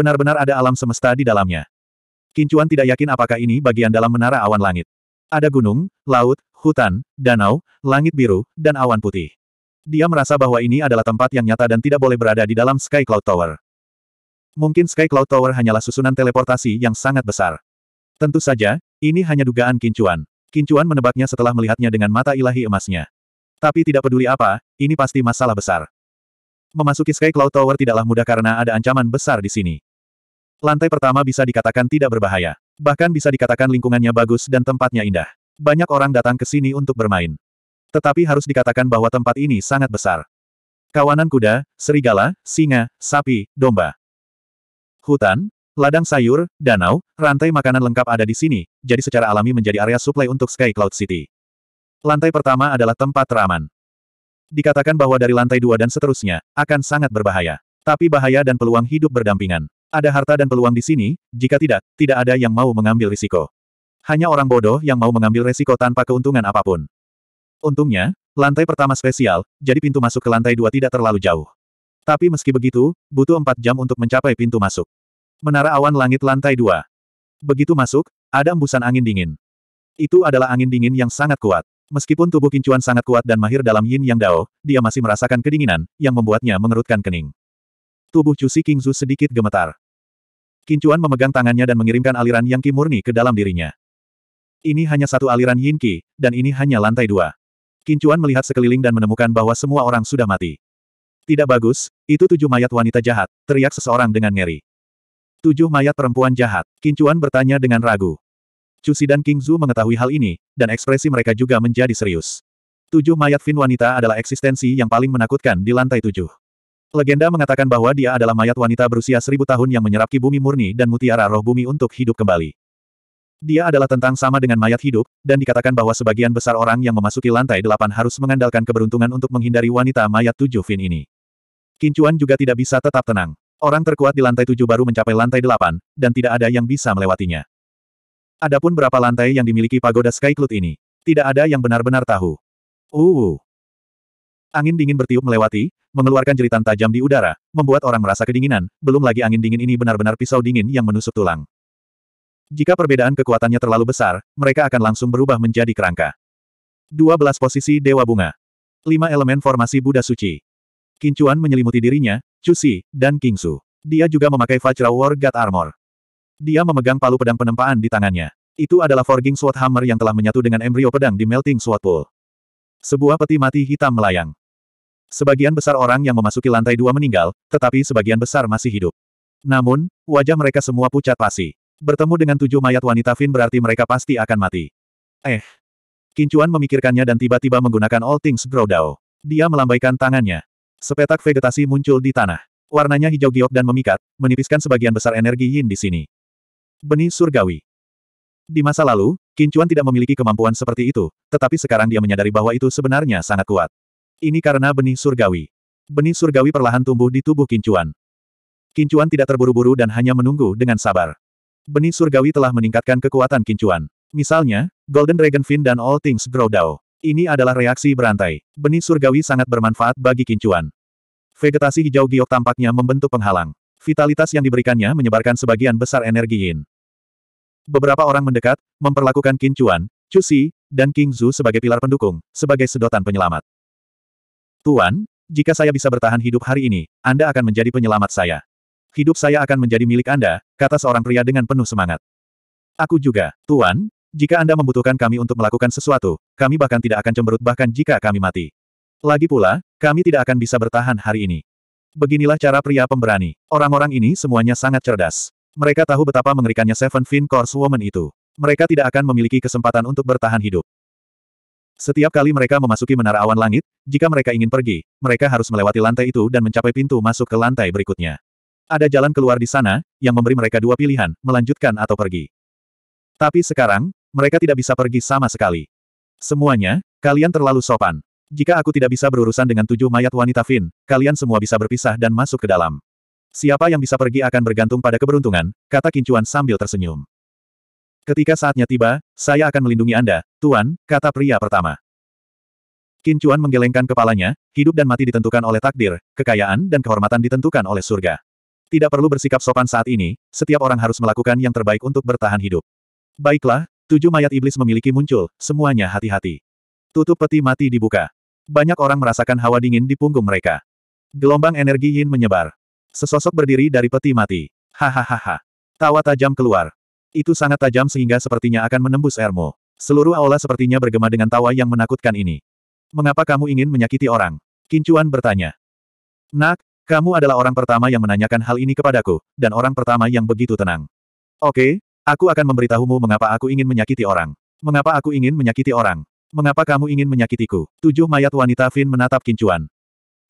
Benar-benar ada alam semesta di dalamnya. Kincuan tidak yakin apakah ini bagian dalam menara awan langit. Ada gunung, laut, hutan, danau, langit biru, dan awan putih. Dia merasa bahwa ini adalah tempat yang nyata dan tidak boleh berada di dalam Sky Cloud Tower. Mungkin Sky Cloud Tower hanyalah susunan teleportasi yang sangat besar. Tentu saja, ini hanya dugaan Kincuan. Kincuan menebaknya setelah melihatnya dengan mata ilahi emasnya. Tapi tidak peduli apa, ini pasti masalah besar. Memasuki Sky Cloud Tower tidaklah mudah karena ada ancaman besar di sini. Lantai pertama bisa dikatakan tidak berbahaya. Bahkan bisa dikatakan lingkungannya bagus dan tempatnya indah. Banyak orang datang ke sini untuk bermain. Tetapi harus dikatakan bahwa tempat ini sangat besar. Kawanan kuda, serigala, singa, sapi, domba. Hutan, ladang sayur, danau, rantai makanan lengkap ada di sini, jadi secara alami menjadi area suplai untuk Sky Cloud City. Lantai pertama adalah tempat teraman. Dikatakan bahwa dari lantai dua dan seterusnya, akan sangat berbahaya. Tapi bahaya dan peluang hidup berdampingan. Ada harta dan peluang di sini, jika tidak, tidak ada yang mau mengambil risiko. Hanya orang bodoh yang mau mengambil risiko tanpa keuntungan apapun. Untungnya, lantai pertama spesial, jadi pintu masuk ke lantai dua tidak terlalu jauh. Tapi meski begitu, butuh empat jam untuk mencapai pintu masuk. Menara awan langit lantai dua. Begitu masuk, ada embusan angin dingin. Itu adalah angin dingin yang sangat kuat. Meskipun tubuh Kincuan sangat kuat dan mahir dalam yin yang dao, dia masih merasakan kedinginan, yang membuatnya mengerutkan kening. Tubuh Cusi Kingzu sedikit gemetar. Kincuan memegang tangannya dan mengirimkan aliran yang ki murni ke dalam dirinya. Ini hanya satu aliran yin dan ini hanya lantai dua. Kincuan melihat sekeliling dan menemukan bahwa semua orang sudah mati. Tidak bagus, itu tujuh mayat wanita jahat, teriak seseorang dengan ngeri. Tujuh mayat perempuan jahat, Kincuan bertanya dengan ragu. Cusi dan Kingzu mengetahui hal ini, dan ekspresi mereka juga menjadi serius. Tujuh mayat fin wanita adalah eksistensi yang paling menakutkan di lantai tujuh. Legenda mengatakan bahwa dia adalah mayat wanita berusia seribu tahun yang menyerap ki bumi murni dan mutiara roh bumi untuk hidup kembali. Dia adalah tentang sama dengan mayat hidup, dan dikatakan bahwa sebagian besar orang yang memasuki lantai delapan harus mengandalkan keberuntungan untuk menghindari wanita mayat tujuh fin ini. Kincuan juga tidak bisa tetap tenang. Orang terkuat di lantai tujuh baru mencapai lantai delapan, dan tidak ada yang bisa melewatinya. Adapun berapa lantai yang dimiliki pagoda Sky Cloud ini, tidak ada yang benar-benar tahu. Uh. Angin dingin bertiup melewati, mengeluarkan jeritan tajam di udara, membuat orang merasa kedinginan, belum lagi angin dingin ini benar-benar pisau dingin yang menusuk tulang. Jika perbedaan kekuatannya terlalu besar, mereka akan langsung berubah menjadi kerangka. 12 posisi Dewa Bunga 5 elemen formasi Buddha Suci Kincuan menyelimuti dirinya, Cusi, dan Kingsu. Dia juga memakai Vajra War God Armor. Dia memegang palu pedang penempaan di tangannya. Itu adalah Forging Sword Hammer yang telah menyatu dengan embrio pedang di Melting Sword Pool. Sebuah peti mati hitam melayang. Sebagian besar orang yang memasuki lantai dua meninggal, tetapi sebagian besar masih hidup. Namun, wajah mereka semua pucat pasi. Bertemu dengan tujuh mayat wanita Fin berarti mereka pasti akan mati. Eh. Kincuan memikirkannya dan tiba-tiba menggunakan All Things Grow Dao. Dia melambaikan tangannya. Sepetak vegetasi muncul di tanah. Warnanya hijau giok dan memikat, menipiskan sebagian besar energi yin di sini. Benih surgawi. Di masa lalu, Kincuan tidak memiliki kemampuan seperti itu, tetapi sekarang dia menyadari bahwa itu sebenarnya sangat kuat. Ini karena benih surgawi. Benih surgawi perlahan tumbuh di tubuh Kincuan. Kincuan tidak terburu-buru dan hanya menunggu dengan sabar. Benih surgawi telah meningkatkan kekuatan Kincuan. Misalnya, Golden Dragon Fin dan All Things Grow Dao. Ini adalah reaksi berantai. Benih surgawi sangat bermanfaat bagi Kincuan. Vegetasi hijau giok tampaknya membentuk penghalang. Vitalitas yang diberikannya menyebarkan sebagian besar energi yin. Beberapa orang mendekat, memperlakukan Qin Chuan, Chu Xi, dan King Zhu sebagai pilar pendukung, sebagai sedotan penyelamat. Tuan, jika saya bisa bertahan hidup hari ini, Anda akan menjadi penyelamat saya. Hidup saya akan menjadi milik Anda, kata seorang pria dengan penuh semangat. Aku juga, Tuan, jika Anda membutuhkan kami untuk melakukan sesuatu, kami bahkan tidak akan cemberut bahkan jika kami mati. Lagi pula, kami tidak akan bisa bertahan hari ini. Beginilah cara pria pemberani. Orang-orang ini semuanya sangat cerdas. Mereka tahu betapa mengerikannya Seven Fin Course Woman itu. Mereka tidak akan memiliki kesempatan untuk bertahan hidup. Setiap kali mereka memasuki menara awan langit, jika mereka ingin pergi, mereka harus melewati lantai itu dan mencapai pintu masuk ke lantai berikutnya. Ada jalan keluar di sana, yang memberi mereka dua pilihan, melanjutkan atau pergi. Tapi sekarang, mereka tidak bisa pergi sama sekali. Semuanya, kalian terlalu sopan. Jika aku tidak bisa berurusan dengan tujuh mayat wanita Fin, kalian semua bisa berpisah dan masuk ke dalam. Siapa yang bisa pergi akan bergantung pada keberuntungan, kata Kincuan sambil tersenyum. Ketika saatnya tiba, saya akan melindungi Anda, Tuan, kata pria pertama. Kincuan menggelengkan kepalanya, hidup dan mati ditentukan oleh takdir, kekayaan dan kehormatan ditentukan oleh surga. Tidak perlu bersikap sopan saat ini, setiap orang harus melakukan yang terbaik untuk bertahan hidup. Baiklah, tujuh mayat iblis memiliki muncul, semuanya hati-hati. Tutup peti mati dibuka. Banyak orang merasakan hawa dingin di punggung mereka. Gelombang energi yin menyebar. Sesosok berdiri dari peti mati. Hahaha. Tawa tajam keluar. Itu sangat tajam sehingga sepertinya akan menembus Ermo. Seluruh aula sepertinya bergema dengan tawa yang menakutkan ini. Mengapa kamu ingin menyakiti orang? Kincuan bertanya. Nak, kamu adalah orang pertama yang menanyakan hal ini kepadaku, dan orang pertama yang begitu tenang. Oke, aku akan memberitahumu mengapa aku ingin menyakiti orang. Mengapa aku ingin menyakiti orang? Mengapa kamu ingin menyakitiku? Tujuh mayat wanita Fin menatap Kincuan.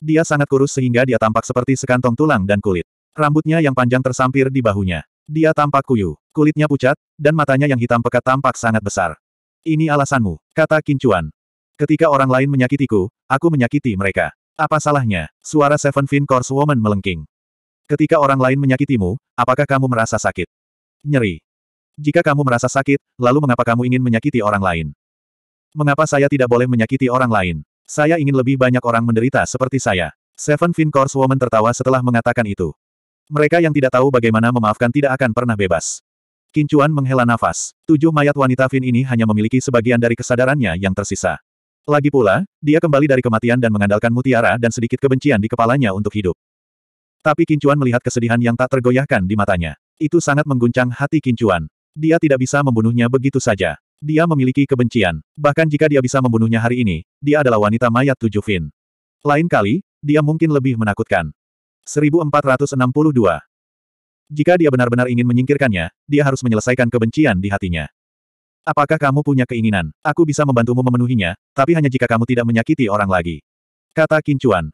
Dia sangat kurus sehingga dia tampak seperti sekantong tulang dan kulit. Rambutnya yang panjang tersampir di bahunya. Dia tampak kuyu. Kulitnya pucat, dan matanya yang hitam pekat tampak sangat besar. Ini alasanmu, kata Kincuan. Ketika orang lain menyakitiku, aku menyakiti mereka. Apa salahnya? Suara Seven Fin Course Woman melengking. Ketika orang lain menyakitimu, apakah kamu merasa sakit? Nyeri. Jika kamu merasa sakit, lalu mengapa kamu ingin menyakiti orang lain? Mengapa saya tidak boleh menyakiti orang lain? Saya ingin lebih banyak orang menderita seperti saya. Seven Fin Course Woman tertawa setelah mengatakan itu. Mereka yang tidak tahu bagaimana memaafkan tidak akan pernah bebas. Kincuan menghela nafas. Tujuh mayat wanita Fin ini hanya memiliki sebagian dari kesadarannya yang tersisa. Lagi pula, dia kembali dari kematian dan mengandalkan mutiara dan sedikit kebencian di kepalanya untuk hidup. Tapi Kincuan melihat kesedihan yang tak tergoyahkan di matanya. Itu sangat mengguncang hati Kincuan. Dia tidak bisa membunuhnya begitu saja. Dia memiliki kebencian. Bahkan jika dia bisa membunuhnya hari ini, dia adalah wanita mayat tujuh fin. Lain kali, dia mungkin lebih menakutkan. 1462. Jika dia benar-benar ingin menyingkirkannya, dia harus menyelesaikan kebencian di hatinya. Apakah kamu punya keinginan? Aku bisa membantumu memenuhinya, tapi hanya jika kamu tidak menyakiti orang lagi. Kata Kincuan.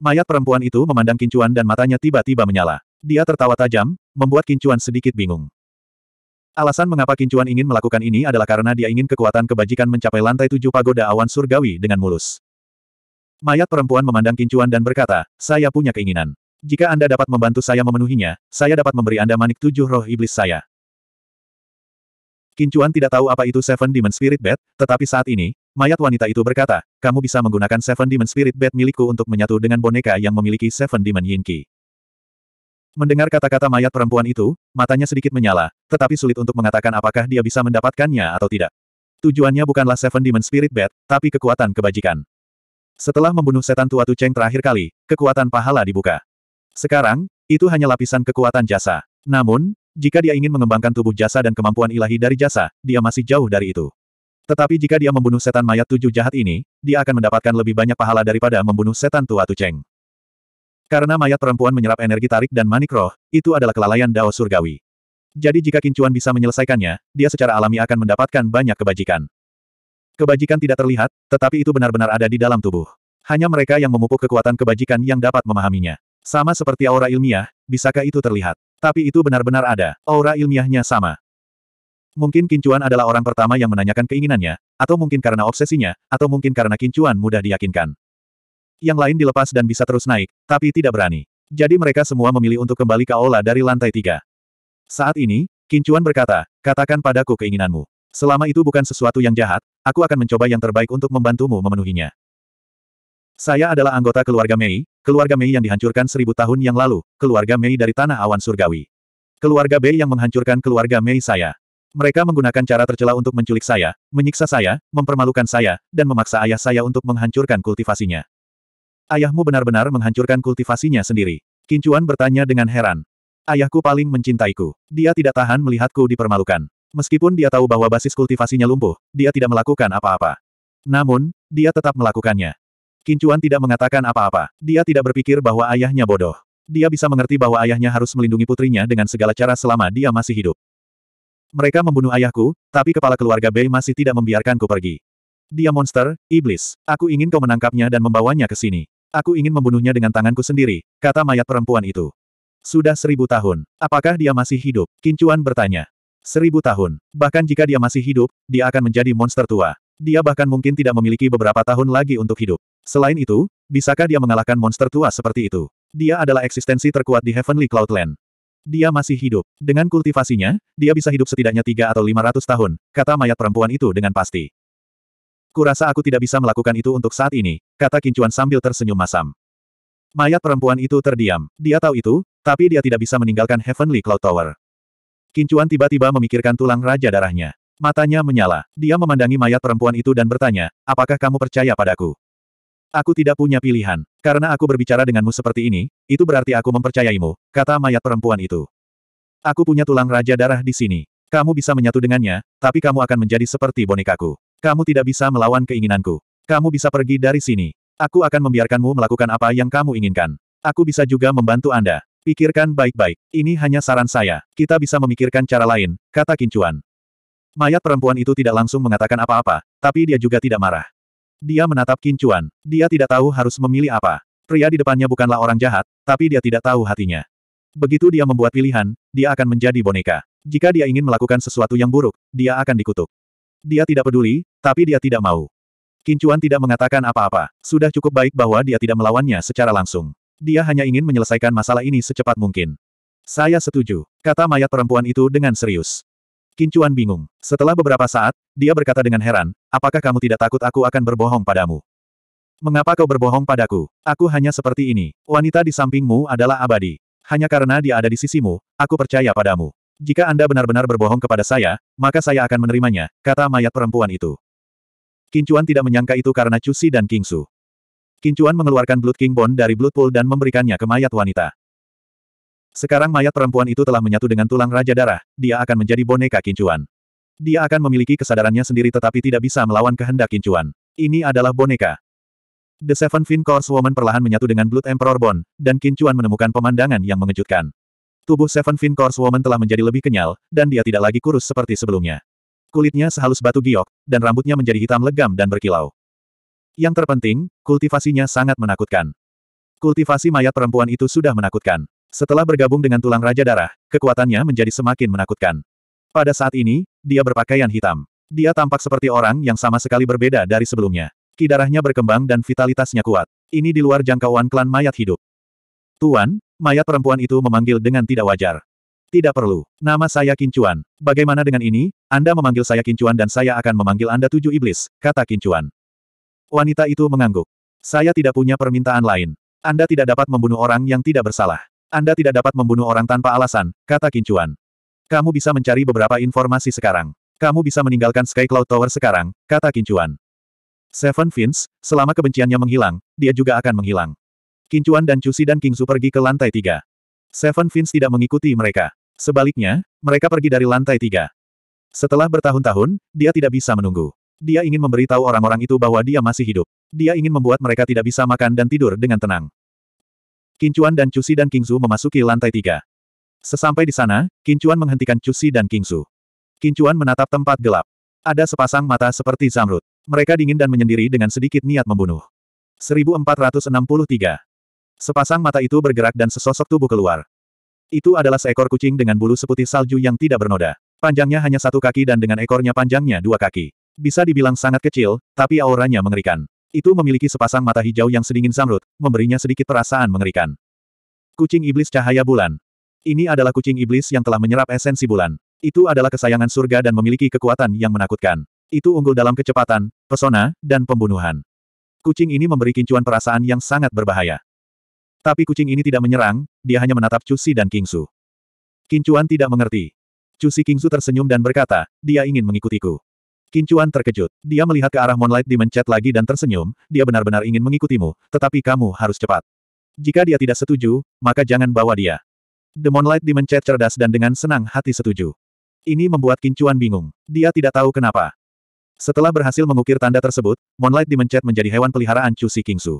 Mayat perempuan itu memandang Kincuan dan matanya tiba-tiba menyala. Dia tertawa tajam, membuat Kincuan sedikit bingung. Alasan mengapa Kincuan ingin melakukan ini adalah karena dia ingin kekuatan kebajikan mencapai lantai tujuh pagoda awan surgawi dengan mulus. Mayat perempuan memandang Kincuan dan berkata, saya punya keinginan. Jika Anda dapat membantu saya memenuhinya, saya dapat memberi Anda manik tujuh roh iblis saya. Kincuan tidak tahu apa itu Seven Demon Spirit Bed, tetapi saat ini, mayat wanita itu berkata, kamu bisa menggunakan Seven Demon Spirit Bed milikku untuk menyatu dengan boneka yang memiliki Seven Demon Yin Mendengar kata-kata mayat perempuan itu, matanya sedikit menyala, tetapi sulit untuk mengatakan apakah dia bisa mendapatkannya atau tidak. Tujuannya bukanlah Seven Demon Spirit Bed, tapi kekuatan kebajikan. Setelah membunuh setan tua Tu terakhir kali, kekuatan pahala dibuka. Sekarang, itu hanya lapisan kekuatan jasa. Namun, jika dia ingin mengembangkan tubuh jasa dan kemampuan ilahi dari jasa, dia masih jauh dari itu. Tetapi jika dia membunuh setan mayat tujuh jahat ini, dia akan mendapatkan lebih banyak pahala daripada membunuh setan tua Tu karena mayat perempuan menyerap energi tarik dan manik roh, itu adalah kelalaian Dao Surgawi. Jadi jika Kincuan bisa menyelesaikannya, dia secara alami akan mendapatkan banyak kebajikan. Kebajikan tidak terlihat, tetapi itu benar-benar ada di dalam tubuh. Hanya mereka yang memupuk kekuatan kebajikan yang dapat memahaminya. Sama seperti aura ilmiah, bisakah itu terlihat? Tapi itu benar-benar ada, aura ilmiahnya sama. Mungkin Kincuan adalah orang pertama yang menanyakan keinginannya, atau mungkin karena obsesinya, atau mungkin karena Kincuan mudah diyakinkan yang lain dilepas dan bisa terus naik, tapi tidak berani. Jadi mereka semua memilih untuk kembali ke aula dari lantai tiga. Saat ini, Kincuan berkata, katakan padaku keinginanmu. Selama itu bukan sesuatu yang jahat, aku akan mencoba yang terbaik untuk membantumu memenuhinya. Saya adalah anggota keluarga Mei, keluarga Mei yang dihancurkan seribu tahun yang lalu, keluarga Mei dari tanah awan surgawi. Keluarga B yang menghancurkan keluarga Mei saya. Mereka menggunakan cara tercela untuk menculik saya, menyiksa saya, mempermalukan saya, dan memaksa ayah saya untuk menghancurkan kultivasinya. Ayahmu benar-benar menghancurkan kultivasinya sendiri. Kincuan bertanya dengan heran. Ayahku paling mencintaiku. Dia tidak tahan melihatku dipermalukan. Meskipun dia tahu bahwa basis kultivasinya lumpuh, dia tidak melakukan apa-apa. Namun, dia tetap melakukannya. Kincuan tidak mengatakan apa-apa. Dia tidak berpikir bahwa ayahnya bodoh. Dia bisa mengerti bahwa ayahnya harus melindungi putrinya dengan segala cara selama dia masih hidup. Mereka membunuh ayahku, tapi kepala keluarga Bei masih tidak membiarkanku pergi. Dia monster, iblis. Aku ingin kau menangkapnya dan membawanya ke sini. Aku ingin membunuhnya dengan tanganku sendiri, kata mayat perempuan itu. Sudah seribu tahun. Apakah dia masih hidup? Kincuan bertanya. Seribu tahun. Bahkan jika dia masih hidup, dia akan menjadi monster tua. Dia bahkan mungkin tidak memiliki beberapa tahun lagi untuk hidup. Selain itu, bisakah dia mengalahkan monster tua seperti itu? Dia adalah eksistensi terkuat di Heavenly Cloudland. Dia masih hidup. Dengan kultivasinya, dia bisa hidup setidaknya tiga atau lima ratus tahun, kata mayat perempuan itu dengan pasti. Kurasa aku tidak bisa melakukan itu untuk saat ini, kata Kincuan sambil tersenyum masam. Mayat perempuan itu terdiam. Dia tahu itu, tapi dia tidak bisa meninggalkan Heavenly Cloud Tower. Kincuan tiba-tiba memikirkan tulang raja darahnya. Matanya menyala. Dia memandangi mayat perempuan itu dan bertanya, apakah kamu percaya padaku? Aku tidak punya pilihan. Karena aku berbicara denganmu seperti ini, itu berarti aku mempercayaimu, kata mayat perempuan itu. Aku punya tulang raja darah di sini. Kamu bisa menyatu dengannya, tapi kamu akan menjadi seperti bonekaku. Kamu tidak bisa melawan keinginanku. Kamu bisa pergi dari sini. Aku akan membiarkanmu melakukan apa yang kamu inginkan. Aku bisa juga membantu Anda. Pikirkan baik-baik. Ini hanya saran saya. Kita bisa memikirkan cara lain, kata Kincuan. Mayat perempuan itu tidak langsung mengatakan apa-apa, tapi dia juga tidak marah. Dia menatap Kincuan. Dia tidak tahu harus memilih apa. Pria di depannya bukanlah orang jahat, tapi dia tidak tahu hatinya. Begitu dia membuat pilihan, dia akan menjadi boneka. Jika dia ingin melakukan sesuatu yang buruk, dia akan dikutuk. Dia tidak peduli, tapi dia tidak mau. Kincuan tidak mengatakan apa-apa. Sudah cukup baik bahwa dia tidak melawannya secara langsung. Dia hanya ingin menyelesaikan masalah ini secepat mungkin. Saya setuju, kata mayat perempuan itu dengan serius. Kincuan bingung. Setelah beberapa saat, dia berkata dengan heran, apakah kamu tidak takut aku akan berbohong padamu? Mengapa kau berbohong padaku? Aku hanya seperti ini. Wanita di sampingmu adalah abadi. Hanya karena dia ada di sisimu, aku percaya padamu. Jika Anda benar-benar berbohong kepada saya, maka saya akan menerimanya, kata mayat perempuan itu. Kincuan tidak menyangka itu karena Cusi dan Kingsu. Kincuan mengeluarkan Blood King Bond dari Blood Pool dan memberikannya ke mayat wanita. Sekarang mayat perempuan itu telah menyatu dengan tulang Raja Darah, dia akan menjadi boneka Kincuan. Dia akan memiliki kesadarannya sendiri tetapi tidak bisa melawan kehendak Kincuan. Ini adalah boneka. The Seven Fin Course Woman perlahan menyatu dengan Blood Emperor Bond, dan Kincuan menemukan pemandangan yang mengejutkan. Tubuh Seven Fin Woman telah menjadi lebih kenyal, dan dia tidak lagi kurus seperti sebelumnya. Kulitnya sehalus batu giok, dan rambutnya menjadi hitam legam dan berkilau. Yang terpenting, kultivasinya sangat menakutkan. Kultivasi mayat perempuan itu sudah menakutkan. Setelah bergabung dengan tulang raja darah, kekuatannya menjadi semakin menakutkan. Pada saat ini, dia berpakaian hitam. Dia tampak seperti orang yang sama sekali berbeda dari sebelumnya. Kidarahnya berkembang dan vitalitasnya kuat. Ini di luar jangkauan klan mayat hidup. Tuan, mayat perempuan itu memanggil dengan tidak wajar. Tidak perlu. Nama saya Kincuan. Bagaimana dengan ini? Anda memanggil saya Kincuan dan saya akan memanggil Anda tujuh iblis, kata Kincuan. Wanita itu mengangguk. Saya tidak punya permintaan lain. Anda tidak dapat membunuh orang yang tidak bersalah. Anda tidak dapat membunuh orang tanpa alasan, kata Kincuan. Kamu bisa mencari beberapa informasi sekarang. Kamu bisa meninggalkan Sky Cloud Tower sekarang, kata Kincuan. Seven Fins, selama kebenciannya menghilang, dia juga akan menghilang. Kincuan dan Cusi dan Kingsu pergi ke lantai tiga. Seven Fins tidak mengikuti mereka. Sebaliknya, mereka pergi dari lantai tiga. Setelah bertahun-tahun, dia tidak bisa menunggu. Dia ingin memberitahu orang-orang itu bahwa dia masih hidup. Dia ingin membuat mereka tidak bisa makan dan tidur dengan tenang. Kincuan dan Cusi dan Kingsu memasuki lantai tiga. Sesampai di sana, Kincuan menghentikan Cusi dan Kingsu. Kincuan menatap tempat gelap. Ada sepasang mata seperti zamrud. Mereka dingin dan menyendiri dengan sedikit niat membunuh. 1463 Sepasang mata itu bergerak dan sesosok tubuh keluar. Itu adalah seekor kucing dengan bulu seputih salju yang tidak bernoda. Panjangnya hanya satu kaki dan dengan ekornya panjangnya dua kaki. Bisa dibilang sangat kecil, tapi auranya mengerikan. Itu memiliki sepasang mata hijau yang sedingin zamrud, memberinya sedikit perasaan mengerikan. Kucing iblis cahaya bulan. Ini adalah kucing iblis yang telah menyerap esensi bulan. Itu adalah kesayangan surga dan memiliki kekuatan yang menakutkan. Itu unggul dalam kecepatan, pesona, dan pembunuhan. Kucing ini memberi kincuan perasaan yang sangat berbahaya. Tapi kucing ini tidak menyerang, dia hanya menatap Cusi dan Kingsu. Kincuan tidak mengerti. Cusi Kingsu tersenyum dan berkata, dia ingin mengikutiku. Kincuan terkejut. Dia melihat ke arah Moonlight Demon Chat lagi dan tersenyum, dia benar-benar ingin mengikutimu, tetapi kamu harus cepat. Jika dia tidak setuju, maka jangan bawa dia. The Moonlight Demon Chat cerdas dan dengan senang hati setuju. Ini membuat Kincuan bingung. Dia tidak tahu kenapa. Setelah berhasil mengukir tanda tersebut, Moonlight Demon Chat menjadi hewan peliharaan Cusi Kingsu.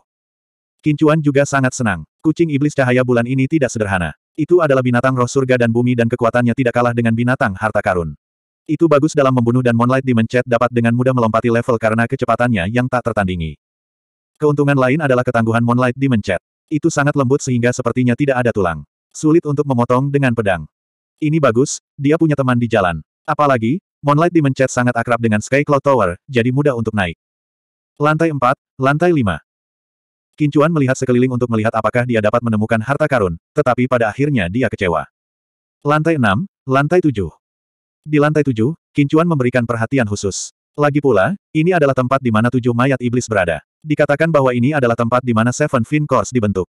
Kincuan juga sangat senang. Kucing iblis cahaya bulan ini tidak sederhana. Itu adalah binatang roh surga dan bumi dan kekuatannya tidak kalah dengan binatang harta karun. Itu bagus dalam membunuh dan Moonlight Demon Chat dapat dengan mudah melompati level karena kecepatannya yang tak tertandingi. Keuntungan lain adalah ketangguhan Moonlight Demon Chat. Itu sangat lembut sehingga sepertinya tidak ada tulang. Sulit untuk memotong dengan pedang. Ini bagus, dia punya teman di jalan. Apalagi, Moonlight Demon Chat sangat akrab dengan Sky Cloud Tower, jadi mudah untuk naik. Lantai 4, lantai 5. Kincuan melihat sekeliling untuk melihat apakah dia dapat menemukan harta karun, tetapi pada akhirnya dia kecewa. Lantai 6, lantai 7. Di lantai 7, Kincuan memberikan perhatian khusus. Lagi pula, ini adalah tempat di mana tujuh mayat iblis berada. Dikatakan bahwa ini adalah tempat di mana Seven Fin Course dibentuk.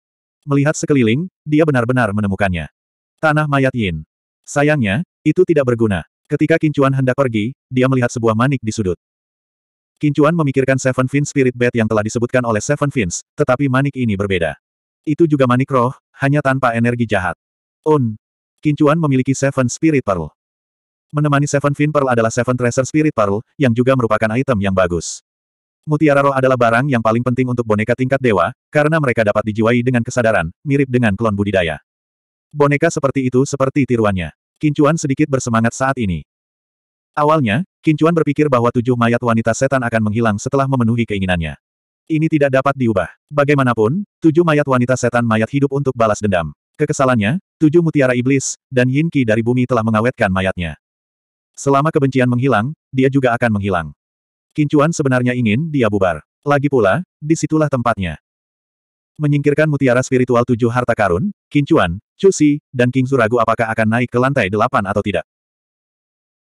Melihat sekeliling, dia benar-benar menemukannya. Tanah mayat Yin. Sayangnya, itu tidak berguna. Ketika Kincuan hendak pergi, dia melihat sebuah manik di sudut. Kincuan memikirkan Seven Fin Spirit Bed yang telah disebutkan oleh Seven Fins, tetapi manik ini berbeda. Itu juga manik roh, hanya tanpa energi jahat. Un. Kincuan memiliki Seven Spirit Pearl. Menemani Seven Fin Pearl adalah Seven Treasure Spirit Pearl, yang juga merupakan item yang bagus. Mutiara roh adalah barang yang paling penting untuk boneka tingkat dewa, karena mereka dapat dijiwai dengan kesadaran, mirip dengan klon budidaya. Boneka seperti itu seperti tiruannya. Kincuan sedikit bersemangat saat ini. Awalnya, Kincuan berpikir bahwa tujuh mayat wanita setan akan menghilang setelah memenuhi keinginannya. Ini tidak dapat diubah. Bagaimanapun, tujuh mayat wanita setan mayat hidup untuk balas dendam. Kekesalannya, tujuh mutiara iblis, dan Yin Qi dari bumi telah mengawetkan mayatnya. Selama kebencian menghilang, dia juga akan menghilang. Kincuan sebenarnya ingin dia bubar. Lagi pula, disitulah tempatnya. Menyingkirkan mutiara spiritual tujuh harta karun, Kincuan, Cusi, dan King Zuragu apakah akan naik ke lantai delapan atau tidak.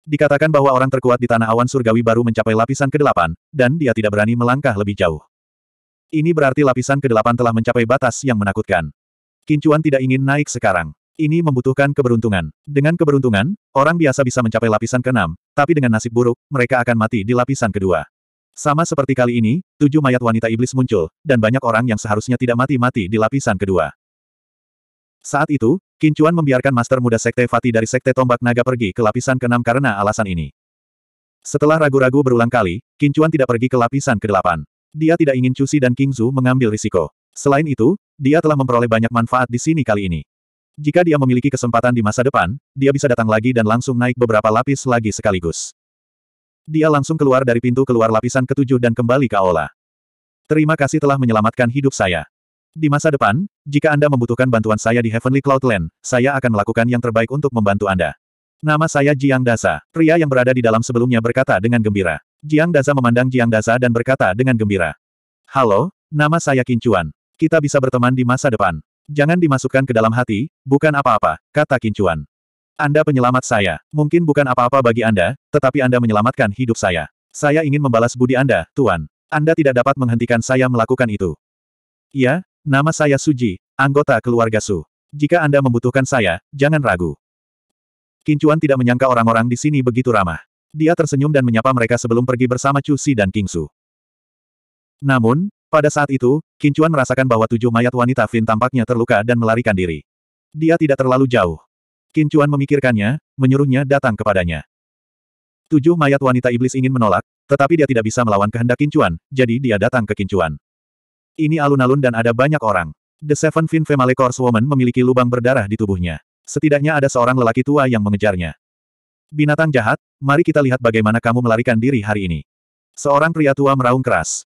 Dikatakan bahwa orang terkuat di tanah awan surgawi baru mencapai lapisan ke-8, dan dia tidak berani melangkah lebih jauh. Ini berarti lapisan ke-8 telah mencapai batas yang menakutkan. Kincuan tidak ingin naik sekarang. Ini membutuhkan keberuntungan. Dengan keberuntungan, orang biasa bisa mencapai lapisan ke-6, tapi dengan nasib buruk, mereka akan mati di lapisan kedua. Sama seperti kali ini, tujuh mayat wanita iblis muncul, dan banyak orang yang seharusnya tidak mati-mati di lapisan kedua. Saat itu, Kincuan membiarkan master muda Sekte Fati dari Sekte Tombak Naga pergi ke lapisan keenam karena alasan ini. Setelah ragu-ragu berulang kali, Kincuan tidak pergi ke lapisan ke-8. Dia tidak ingin Cusi dan Kingzu mengambil risiko. Selain itu, dia telah memperoleh banyak manfaat di sini kali ini. Jika dia memiliki kesempatan di masa depan, dia bisa datang lagi dan langsung naik beberapa lapis lagi sekaligus. Dia langsung keluar dari pintu keluar lapisan ketujuh dan kembali ke aula. Terima kasih telah menyelamatkan hidup saya. Di masa depan, jika Anda membutuhkan bantuan saya di Heavenly Cloudland, saya akan melakukan yang terbaik untuk membantu Anda. Nama saya Jiang Dasa. Pria yang berada di dalam sebelumnya berkata dengan gembira. Jiang Dasa memandang Jiang Dasa dan berkata dengan gembira. Halo, nama saya Kincuan. Kita bisa berteman di masa depan. Jangan dimasukkan ke dalam hati, bukan apa-apa, kata Kincuan. Anda penyelamat saya. Mungkin bukan apa-apa bagi Anda, tetapi Anda menyelamatkan hidup saya. Saya ingin membalas budi Anda, Tuan. Anda tidak dapat menghentikan saya melakukan itu. Iya, Nama saya Suji, anggota keluarga Su. Jika Anda membutuhkan saya, jangan ragu. Kincuan tidak menyangka orang-orang di sini begitu ramah. Dia tersenyum dan menyapa mereka sebelum pergi bersama Chu Si dan King Su. Namun, pada saat itu, Kincuan merasakan bahwa tujuh mayat wanita Vin tampaknya terluka dan melarikan diri. Dia tidak terlalu jauh. Kincuan memikirkannya, menyuruhnya datang kepadanya. Tujuh mayat wanita iblis ingin menolak, tetapi dia tidak bisa melawan kehendak Kincuan, jadi dia datang ke Kincuan. Ini alun-alun dan ada banyak orang. The Seven Fin Female Corpse Woman memiliki lubang berdarah di tubuhnya. Setidaknya ada seorang lelaki tua yang mengejarnya. Binatang jahat, mari kita lihat bagaimana kamu melarikan diri hari ini. Seorang pria tua meraung keras.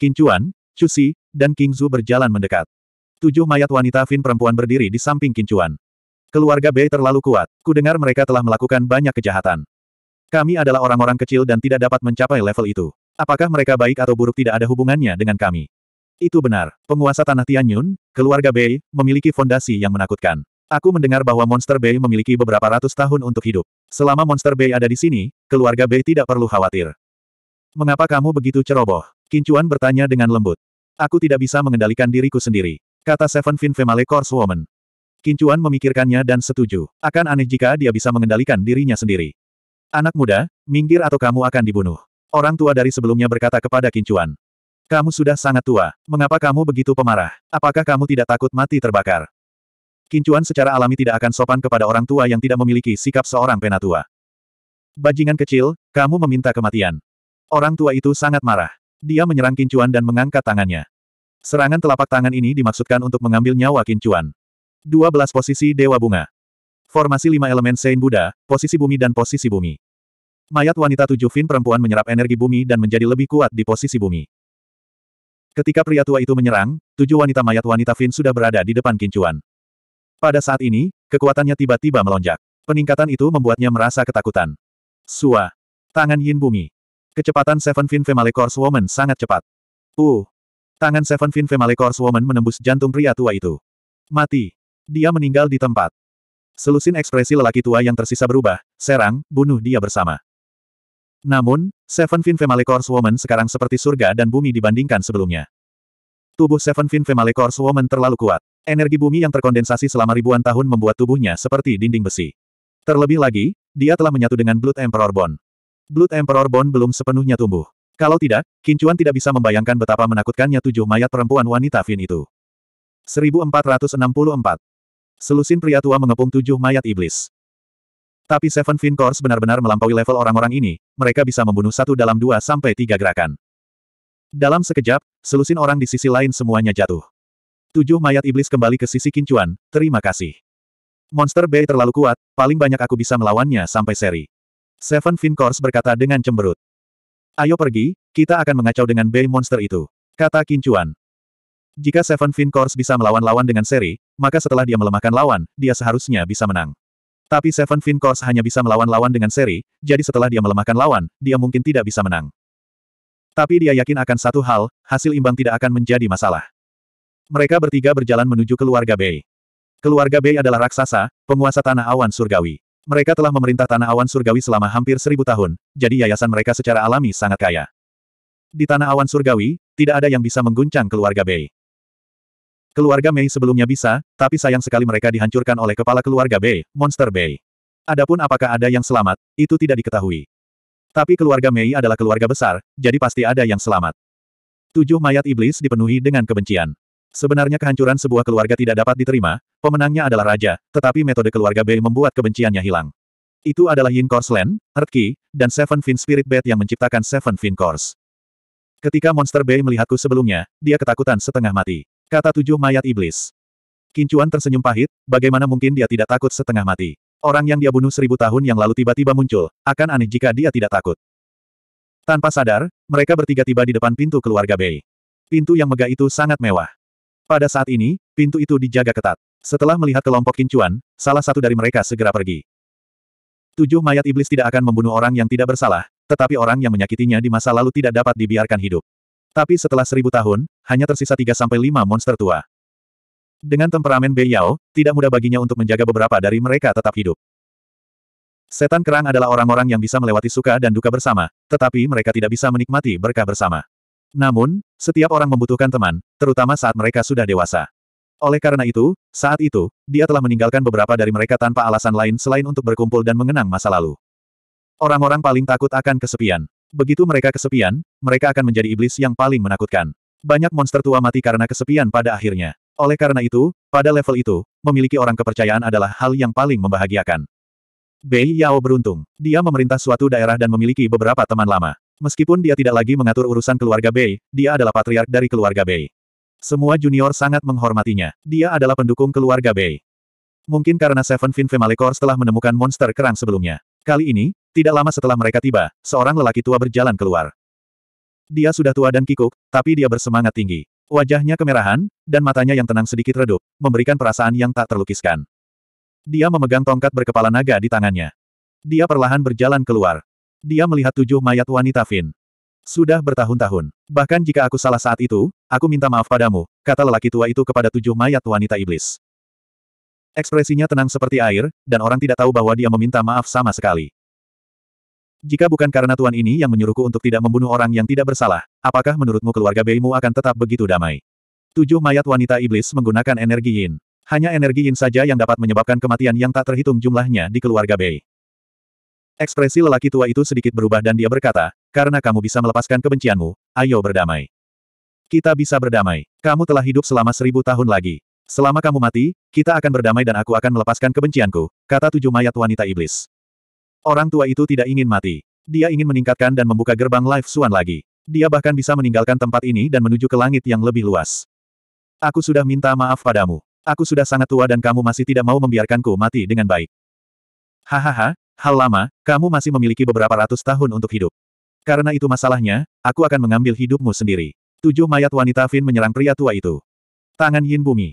Kincuan, Cusi, dan King Kingzu berjalan mendekat. Tujuh mayat wanita Fin perempuan berdiri di samping Kincuan. Keluarga Bei terlalu kuat. Kudengar mereka telah melakukan banyak kejahatan. Kami adalah orang-orang kecil dan tidak dapat mencapai level itu. Apakah mereka baik atau buruk tidak ada hubungannya dengan kami. Itu benar. Penguasa Tanah Tianyun, keluarga Bei, memiliki fondasi yang menakutkan. Aku mendengar bahwa monster Bei memiliki beberapa ratus tahun untuk hidup. Selama monster Bei ada di sini, keluarga Bei tidak perlu khawatir. Mengapa kamu begitu ceroboh? Kincuan bertanya dengan lembut. Aku tidak bisa mengendalikan diriku sendiri. Kata Seven Fin Female Course Woman. Kincuan memikirkannya dan setuju. Akan aneh jika dia bisa mengendalikan dirinya sendiri. Anak muda, minggir atau kamu akan dibunuh. Orang tua dari sebelumnya berkata kepada Kincuan. Kamu sudah sangat tua. Mengapa kamu begitu pemarah? Apakah kamu tidak takut mati terbakar? Kincuan secara alami tidak akan sopan kepada orang tua yang tidak memiliki sikap seorang penatua. Bajingan kecil, kamu meminta kematian. Orang tua itu sangat marah. Dia menyerang Kincuan dan mengangkat tangannya. Serangan telapak tangan ini dimaksudkan untuk mengambil nyawa Kincuan. 12 posisi Dewa Bunga. Formasi lima elemen Sein Buddha, posisi bumi dan posisi bumi. Mayat wanita tujuh fin perempuan menyerap energi bumi dan menjadi lebih kuat di posisi bumi. Ketika pria tua itu menyerang, tujuh wanita mayat wanita Vin sudah berada di depan kincuan. Pada saat ini, kekuatannya tiba-tiba melonjak. Peningkatan itu membuatnya merasa ketakutan. Sua. Tangan Yin Bumi. Kecepatan Seven Fin Female Course Woman sangat cepat. Uh. Tangan Seven Fin Female Course Woman menembus jantung pria tua itu. Mati. Dia meninggal di tempat. Selusin ekspresi lelaki tua yang tersisa berubah, serang, bunuh dia bersama. Namun, Seven Fin Female Course Woman sekarang seperti surga dan bumi dibandingkan sebelumnya. Tubuh Seven Fin Female Course Woman terlalu kuat. Energi bumi yang terkondensasi selama ribuan tahun membuat tubuhnya seperti dinding besi. Terlebih lagi, dia telah menyatu dengan Blood Emperor Bone. Blood Emperor Bone belum sepenuhnya tumbuh. Kalau tidak, Kincuan tidak bisa membayangkan betapa menakutkannya tujuh mayat perempuan wanita Fin itu. 1464. Selusin pria tua mengepung tujuh mayat iblis. Tapi Seven Fin Course benar-benar melampaui level orang-orang ini, mereka bisa membunuh satu dalam dua sampai tiga gerakan. Dalam sekejap, selusin orang di sisi lain semuanya jatuh. Tujuh mayat iblis kembali ke sisi kincuan, terima kasih. Monster Bay terlalu kuat, paling banyak aku bisa melawannya sampai seri. Seven Fin Course berkata dengan cemberut. Ayo pergi, kita akan mengacau dengan Bay Monster itu. Kata kincuan. Jika Seven Fin Course bisa melawan lawan dengan seri, maka setelah dia melemahkan lawan, dia seharusnya bisa menang. Tapi Seven Fin Course hanya bisa melawan lawan dengan seri, jadi setelah dia melemahkan lawan, dia mungkin tidak bisa menang. Tapi dia yakin akan satu hal, hasil imbang tidak akan menjadi masalah. Mereka bertiga berjalan menuju keluarga Bei. Keluarga Bei adalah raksasa, penguasa tanah awan surgawi. Mereka telah memerintah tanah awan surgawi selama hampir seribu tahun, jadi yayasan mereka secara alami sangat kaya. Di tanah awan surgawi, tidak ada yang bisa mengguncang keluarga Bei. Keluarga Mei sebelumnya bisa, tapi sayang sekali mereka dihancurkan oleh kepala keluarga Bei, Monster Bei. Adapun apakah ada yang selamat, itu tidak diketahui. Tapi keluarga Mei adalah keluarga besar, jadi pasti ada yang selamat. Tujuh mayat iblis dipenuhi dengan kebencian. Sebenarnya kehancuran sebuah keluarga tidak dapat diterima, pemenangnya adalah raja, tetapi metode keluarga Bei membuat kebenciannya hilang. Itu adalah Yin Course Land, Earth Key, dan Seven Fin Spirit Bed yang menciptakan Seven Fin Course. Ketika Monster Bay melihatku sebelumnya, dia ketakutan setengah mati. Kata tujuh mayat iblis. Kincuan tersenyum pahit, bagaimana mungkin dia tidak takut setengah mati. Orang yang dia bunuh seribu tahun yang lalu tiba-tiba muncul, akan aneh jika dia tidak takut. Tanpa sadar, mereka bertiga tiba di depan pintu keluarga Bei. Pintu yang megah itu sangat mewah. Pada saat ini, pintu itu dijaga ketat. Setelah melihat kelompok kincuan, salah satu dari mereka segera pergi. Tujuh mayat iblis tidak akan membunuh orang yang tidak bersalah, tetapi orang yang menyakitinya di masa lalu tidak dapat dibiarkan hidup. Tapi setelah seribu tahun, hanya tersisa tiga sampai lima monster tua. Dengan temperamen Bei Yao, tidak mudah baginya untuk menjaga beberapa dari mereka tetap hidup. Setan kerang adalah orang-orang yang bisa melewati suka dan duka bersama, tetapi mereka tidak bisa menikmati berkah bersama. Namun, setiap orang membutuhkan teman, terutama saat mereka sudah dewasa. Oleh karena itu, saat itu, dia telah meninggalkan beberapa dari mereka tanpa alasan lain selain untuk berkumpul dan mengenang masa lalu. Orang-orang paling takut akan kesepian. Begitu mereka kesepian, mereka akan menjadi iblis yang paling menakutkan. Banyak monster tua mati karena kesepian pada akhirnya. Oleh karena itu, pada level itu, memiliki orang kepercayaan adalah hal yang paling membahagiakan. Bei Yao beruntung. Dia memerintah suatu daerah dan memiliki beberapa teman lama. Meskipun dia tidak lagi mengatur urusan keluarga Bei, dia adalah patriark dari keluarga Bei. Semua junior sangat menghormatinya. Dia adalah pendukung keluarga Bei. Mungkin karena Seven Fin Family setelah telah menemukan monster kerang sebelumnya. Kali ini, tidak lama setelah mereka tiba, seorang lelaki tua berjalan keluar. Dia sudah tua dan kikuk, tapi dia bersemangat tinggi. Wajahnya kemerahan, dan matanya yang tenang sedikit redup, memberikan perasaan yang tak terlukiskan. Dia memegang tongkat berkepala naga di tangannya. Dia perlahan berjalan keluar. Dia melihat tujuh mayat wanita Fin. Sudah bertahun-tahun. Bahkan jika aku salah saat itu, aku minta maaf padamu, kata lelaki tua itu kepada tujuh mayat wanita iblis. Ekspresinya tenang seperti air, dan orang tidak tahu bahwa dia meminta maaf sama sekali. Jika bukan karena Tuan ini yang menyuruhku untuk tidak membunuh orang yang tidak bersalah, apakah menurutmu keluarga Beimu akan tetap begitu damai? Tujuh mayat wanita iblis menggunakan energi yin. Hanya energi yin saja yang dapat menyebabkan kematian yang tak terhitung jumlahnya di keluarga Bei. Ekspresi lelaki tua itu sedikit berubah dan dia berkata, karena kamu bisa melepaskan kebencianmu, ayo berdamai. Kita bisa berdamai. Kamu telah hidup selama seribu tahun lagi. Selama kamu mati, kita akan berdamai dan aku akan melepaskan kebencianku, kata tujuh mayat wanita iblis. Orang tua itu tidak ingin mati. Dia ingin meningkatkan dan membuka gerbang Life Suan lagi. Dia bahkan bisa meninggalkan tempat ini dan menuju ke langit yang lebih luas. Aku sudah minta maaf padamu. Aku sudah sangat tua dan kamu masih tidak mau membiarkanku mati dengan baik. Hahaha, hal lama, kamu masih memiliki beberapa ratus tahun untuk hidup. Karena itu masalahnya, aku akan mengambil hidupmu sendiri. Tujuh mayat wanita Fin menyerang pria tua itu. Tangan Yin Bumi.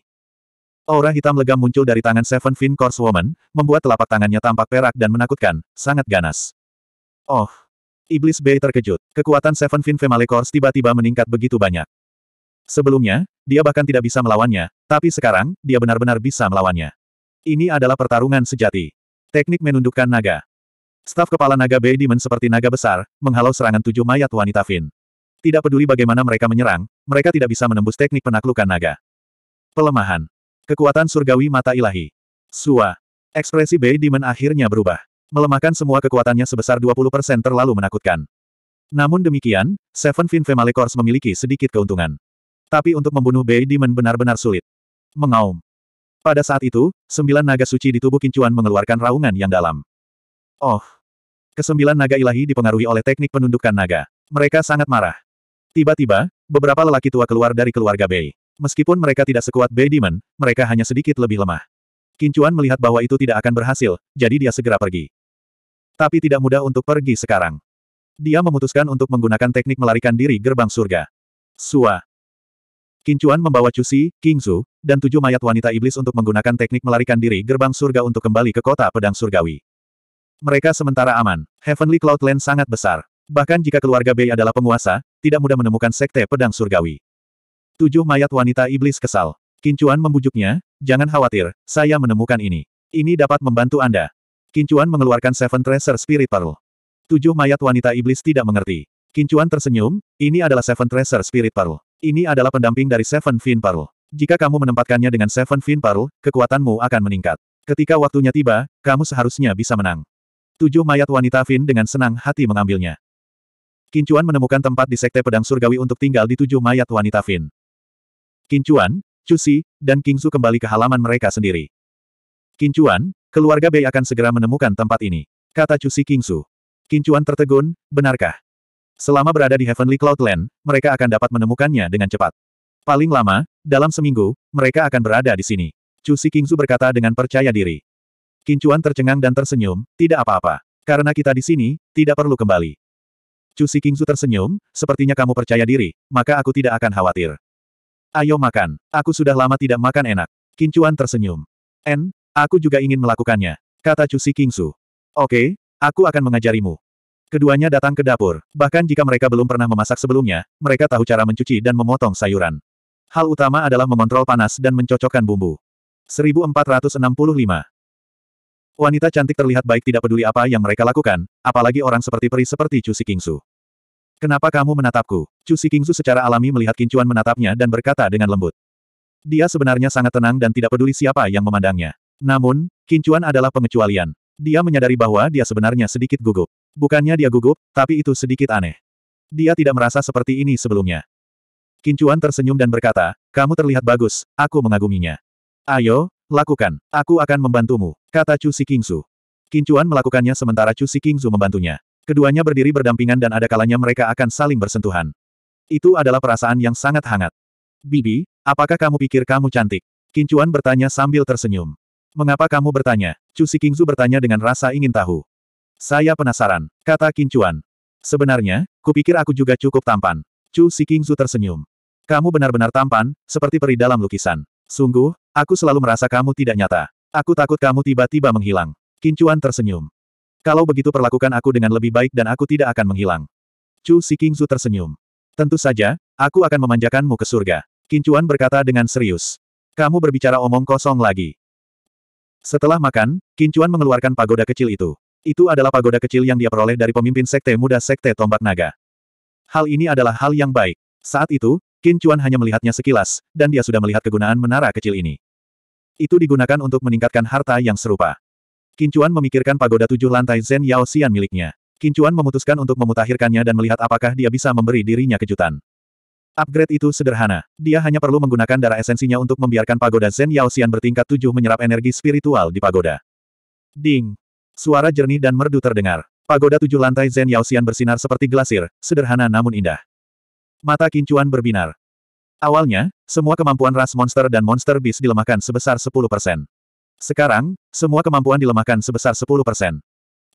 Aura hitam legam muncul dari tangan Seven Fin Course Woman, membuat telapak tangannya tampak perak dan menakutkan, sangat ganas. Oh! Iblis Bay terkejut. Kekuatan Seven Fin Female Course tiba-tiba meningkat begitu banyak. Sebelumnya, dia bahkan tidak bisa melawannya, tapi sekarang, dia benar-benar bisa melawannya. Ini adalah pertarungan sejati. Teknik menundukkan naga. Staf kepala naga Bay Demon seperti naga besar, menghalau serangan tujuh mayat wanita Fin. Tidak peduli bagaimana mereka menyerang, mereka tidak bisa menembus teknik penaklukan naga. Pelemahan. Kekuatan surgawi mata ilahi. Sua. Ekspresi Bay Demon akhirnya berubah. Melemahkan semua kekuatannya sebesar 20% terlalu menakutkan. Namun demikian, Seven Fin Family Course memiliki sedikit keuntungan. Tapi untuk membunuh Bay Demon benar-benar sulit. Mengaum. Pada saat itu, sembilan naga suci di tubuh Kincuan mengeluarkan raungan yang dalam. Oh. Kesembilan naga ilahi dipengaruhi oleh teknik penundukan naga. Mereka sangat marah. Tiba-tiba, beberapa lelaki tua keluar dari keluarga Bay. Meskipun mereka tidak sekuat Bay Demon, mereka hanya sedikit lebih lemah. Kincuan melihat bahwa itu tidak akan berhasil, jadi dia segera pergi. Tapi tidak mudah untuk pergi sekarang. Dia memutuskan untuk menggunakan teknik melarikan diri gerbang surga. Sua. Kincuan membawa Cusi, Kingzu, dan tujuh mayat wanita iblis untuk menggunakan teknik melarikan diri gerbang surga untuk kembali ke kota pedang surgawi. Mereka sementara aman. Heavenly Cloudland sangat besar. Bahkan jika keluarga Bei adalah penguasa, tidak mudah menemukan sekte pedang surgawi. Tujuh mayat wanita iblis kesal. Kincuan membujuknya, jangan khawatir, saya menemukan ini. Ini dapat membantu Anda. Kincuan mengeluarkan Seven Treasure Spirit Pearl. Tujuh mayat wanita iblis tidak mengerti. Kincuan tersenyum, ini adalah Seven Treasure Spirit Pearl. Ini adalah pendamping dari Seven Fin Pearl. Jika kamu menempatkannya dengan Seven Fin Pearl, kekuatanmu akan meningkat. Ketika waktunya tiba, kamu seharusnya bisa menang. Tujuh mayat wanita Fin dengan senang hati mengambilnya. Kincuan menemukan tempat di Sekte Pedang Surgawi untuk tinggal di tujuh mayat wanita Fin. Kincuan, Cusi, dan Kingsu kembali ke halaman mereka sendiri. Kincuan, keluarga Bei akan segera menemukan tempat ini. Kata Cusi Kingsu. Kincuan tertegun, benarkah? Selama berada di Heavenly Cloudland, mereka akan dapat menemukannya dengan cepat. Paling lama, dalam seminggu, mereka akan berada di sini. Chu Kingsu berkata dengan percaya diri. Kincuan tercengang dan tersenyum, tidak apa-apa. Karena kita di sini, tidak perlu kembali. Chu Kingsu tersenyum, sepertinya kamu percaya diri, maka aku tidak akan khawatir. Ayo makan. Aku sudah lama tidak makan enak. Kincuan tersenyum. En, aku juga ingin melakukannya. Kata Cusi Kingsu. Oke, aku akan mengajarimu. Keduanya datang ke dapur. Bahkan jika mereka belum pernah memasak sebelumnya, mereka tahu cara mencuci dan memotong sayuran. Hal utama adalah mengontrol panas dan mencocokkan bumbu. 1465 Wanita cantik terlihat baik tidak peduli apa yang mereka lakukan, apalagi orang seperti peri seperti Cusi Kingsu. Kenapa kamu menatapku? Chu Xikingzu secara alami melihat Kincuan menatapnya dan berkata dengan lembut. Dia sebenarnya sangat tenang dan tidak peduli siapa yang memandangnya. Namun, Kincuan adalah pengecualian. Dia menyadari bahwa dia sebenarnya sedikit gugup. Bukannya dia gugup, tapi itu sedikit aneh. Dia tidak merasa seperti ini sebelumnya. Kincuan tersenyum dan berkata, kamu terlihat bagus, aku mengaguminya. Ayo, lakukan, aku akan membantumu, kata Chu Xikingzu. Kincuan melakukannya sementara Chu Xikingzu membantunya. Keduanya berdiri berdampingan dan ada kalanya mereka akan saling bersentuhan. Itu adalah perasaan yang sangat hangat. Bibi, apakah kamu pikir kamu cantik? Kincuan bertanya sambil tersenyum. Mengapa kamu bertanya? Chu Kingzu bertanya dengan rasa ingin tahu. Saya penasaran, kata Kincuan. Sebenarnya, kupikir aku juga cukup tampan. Chu Kingzu tersenyum. Kamu benar-benar tampan, seperti peri dalam lukisan. Sungguh, aku selalu merasa kamu tidak nyata. Aku takut kamu tiba-tiba menghilang. Kincuan tersenyum. Kalau begitu perlakukan aku dengan lebih baik dan aku tidak akan menghilang. Chu Sikingzu tersenyum. Tentu saja, aku akan memanjakanmu ke surga. Kincuan berkata dengan serius. Kamu berbicara omong kosong lagi. Setelah makan, Kincuan mengeluarkan pagoda kecil itu. Itu adalah pagoda kecil yang dia peroleh dari pemimpin sekte muda sekte tombak naga. Hal ini adalah hal yang baik. Saat itu, Qin Chuan hanya melihatnya sekilas, dan dia sudah melihat kegunaan menara kecil ini. Itu digunakan untuk meningkatkan harta yang serupa. Kincuan memikirkan pagoda tujuh lantai Zen Yao Xian miliknya. Kincuan memutuskan untuk memutahirkannya dan melihat apakah dia bisa memberi dirinya kejutan. Upgrade itu sederhana. Dia hanya perlu menggunakan darah esensinya untuk membiarkan pagoda Zen Yao Xian bertingkat tujuh menyerap energi spiritual di pagoda. Ding! Suara jernih dan merdu terdengar. Pagoda tujuh lantai Zen Yao Xian bersinar seperti glasir, sederhana namun indah. Mata Kincuan berbinar. Awalnya, semua kemampuan ras monster dan monster bis dilemahkan sebesar persen. Sekarang, semua kemampuan dilemahkan sebesar 10%.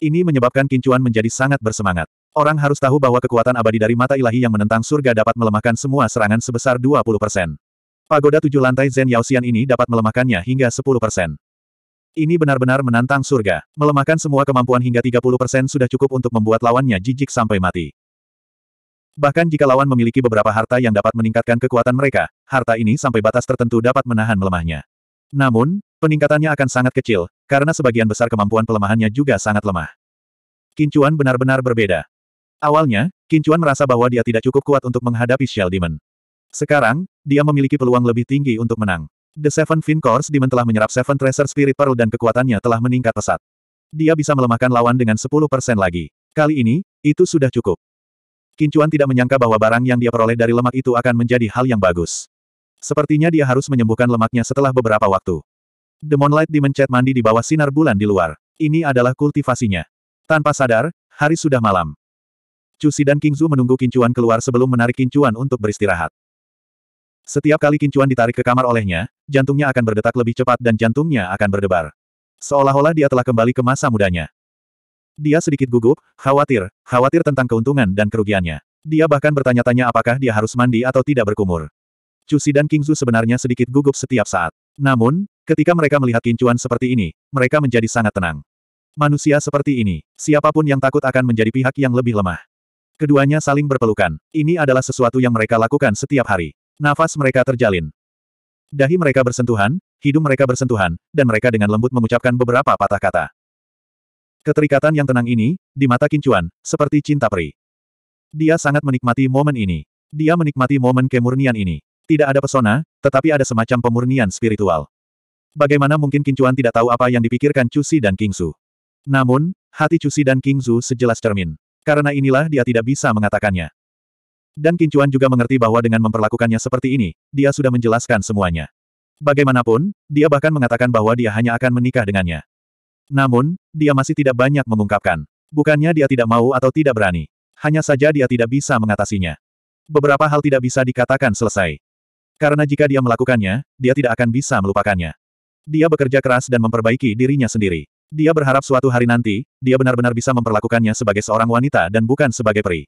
Ini menyebabkan Kincuan menjadi sangat bersemangat. Orang harus tahu bahwa kekuatan abadi dari mata ilahi yang menentang surga dapat melemahkan semua serangan sebesar 20%. Pagoda tujuh lantai Zen Yaosian ini dapat melemahkannya hingga 10%. Ini benar-benar menantang surga. Melemahkan semua kemampuan hingga 30% sudah cukup untuk membuat lawannya jijik sampai mati. Bahkan jika lawan memiliki beberapa harta yang dapat meningkatkan kekuatan mereka, harta ini sampai batas tertentu dapat menahan melemahnya. Namun, peningkatannya akan sangat kecil, karena sebagian besar kemampuan pelemahannya juga sangat lemah. Kincuan benar-benar berbeda. Awalnya, Kincuan merasa bahwa dia tidak cukup kuat untuk menghadapi Shell Demon. Sekarang, dia memiliki peluang lebih tinggi untuk menang. The Seven Fin Course Demon telah menyerap Seven Treasure Spirit Pearl dan kekuatannya telah meningkat pesat. Dia bisa melemahkan lawan dengan 10% lagi. Kali ini, itu sudah cukup. Kincuan tidak menyangka bahwa barang yang dia peroleh dari lemak itu akan menjadi hal yang bagus. Sepertinya dia harus menyembuhkan lemaknya setelah beberapa waktu. Demon Light dimencet mandi di bawah sinar bulan di luar. Ini adalah kultivasinya. Tanpa sadar, hari sudah malam. Cusi dan King Kingzu menunggu kincuan keluar sebelum menarik kincuan untuk beristirahat. Setiap kali kincuan ditarik ke kamar olehnya, jantungnya akan berdetak lebih cepat dan jantungnya akan berdebar. Seolah-olah dia telah kembali ke masa mudanya. Dia sedikit gugup, khawatir, khawatir tentang keuntungan dan kerugiannya. Dia bahkan bertanya-tanya apakah dia harus mandi atau tidak berkumur. Cusi dan Kingzu sebenarnya sedikit gugup setiap saat. Namun, ketika mereka melihat kincuan seperti ini, mereka menjadi sangat tenang. Manusia seperti ini, siapapun yang takut akan menjadi pihak yang lebih lemah. Keduanya saling berpelukan. Ini adalah sesuatu yang mereka lakukan setiap hari. Nafas mereka terjalin. Dahi mereka bersentuhan, hidung mereka bersentuhan, dan mereka dengan lembut mengucapkan beberapa patah kata. Keterikatan yang tenang ini, di mata Kincuan, seperti cinta peri. Dia sangat menikmati momen ini. Dia menikmati momen kemurnian ini. Tidak ada pesona, tetapi ada semacam pemurnian spiritual. Bagaimana mungkin Kincuan tidak tahu apa yang dipikirkan Cusi dan Kingsu? Namun, hati Cusi dan Kingsu sejelas cermin. Karena inilah dia tidak bisa mengatakannya. Dan Kincuan juga mengerti bahwa dengan memperlakukannya seperti ini, dia sudah menjelaskan semuanya. Bagaimanapun, dia bahkan mengatakan bahwa dia hanya akan menikah dengannya. Namun, dia masih tidak banyak mengungkapkan. Bukannya dia tidak mau atau tidak berani. Hanya saja dia tidak bisa mengatasinya. Beberapa hal tidak bisa dikatakan selesai. Karena jika dia melakukannya, dia tidak akan bisa melupakannya. Dia bekerja keras dan memperbaiki dirinya sendiri. Dia berharap suatu hari nanti, dia benar-benar bisa memperlakukannya sebagai seorang wanita dan bukan sebagai peri.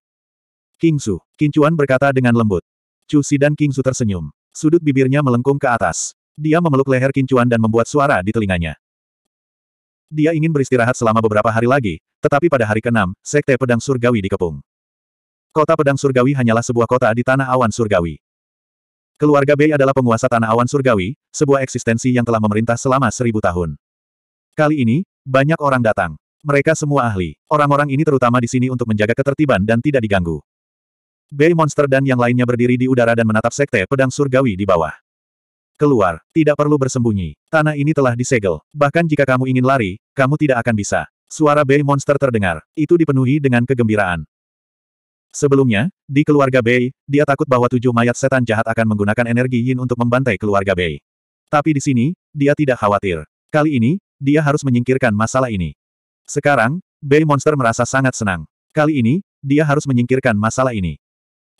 King Su, Chuan berkata dengan lembut. Chu Si dan King Su tersenyum. Sudut bibirnya melengkung ke atas. Dia memeluk leher Chuan dan membuat suara di telinganya. Dia ingin beristirahat selama beberapa hari lagi, tetapi pada hari ke-6, Sekte Pedang Surgawi dikepung. Kota Pedang Surgawi hanyalah sebuah kota di tanah awan surgawi. Keluarga Bei adalah penguasa Tanah Awan Surgawi, sebuah eksistensi yang telah memerintah selama seribu tahun. Kali ini, banyak orang datang. Mereka semua ahli. Orang-orang ini terutama di sini untuk menjaga ketertiban dan tidak diganggu. Bei Monster dan yang lainnya berdiri di udara dan menatap sekte pedang surgawi di bawah. Keluar, tidak perlu bersembunyi. Tanah ini telah disegel. Bahkan jika kamu ingin lari, kamu tidak akan bisa. Suara Bei Monster terdengar. Itu dipenuhi dengan kegembiraan. Sebelumnya, di keluarga Bei, dia takut bahwa tujuh mayat setan jahat akan menggunakan energi yin untuk membantai keluarga Bei. Tapi di sini, dia tidak khawatir. Kali ini, dia harus menyingkirkan masalah ini. Sekarang, Bei Monster merasa sangat senang. Kali ini, dia harus menyingkirkan masalah ini.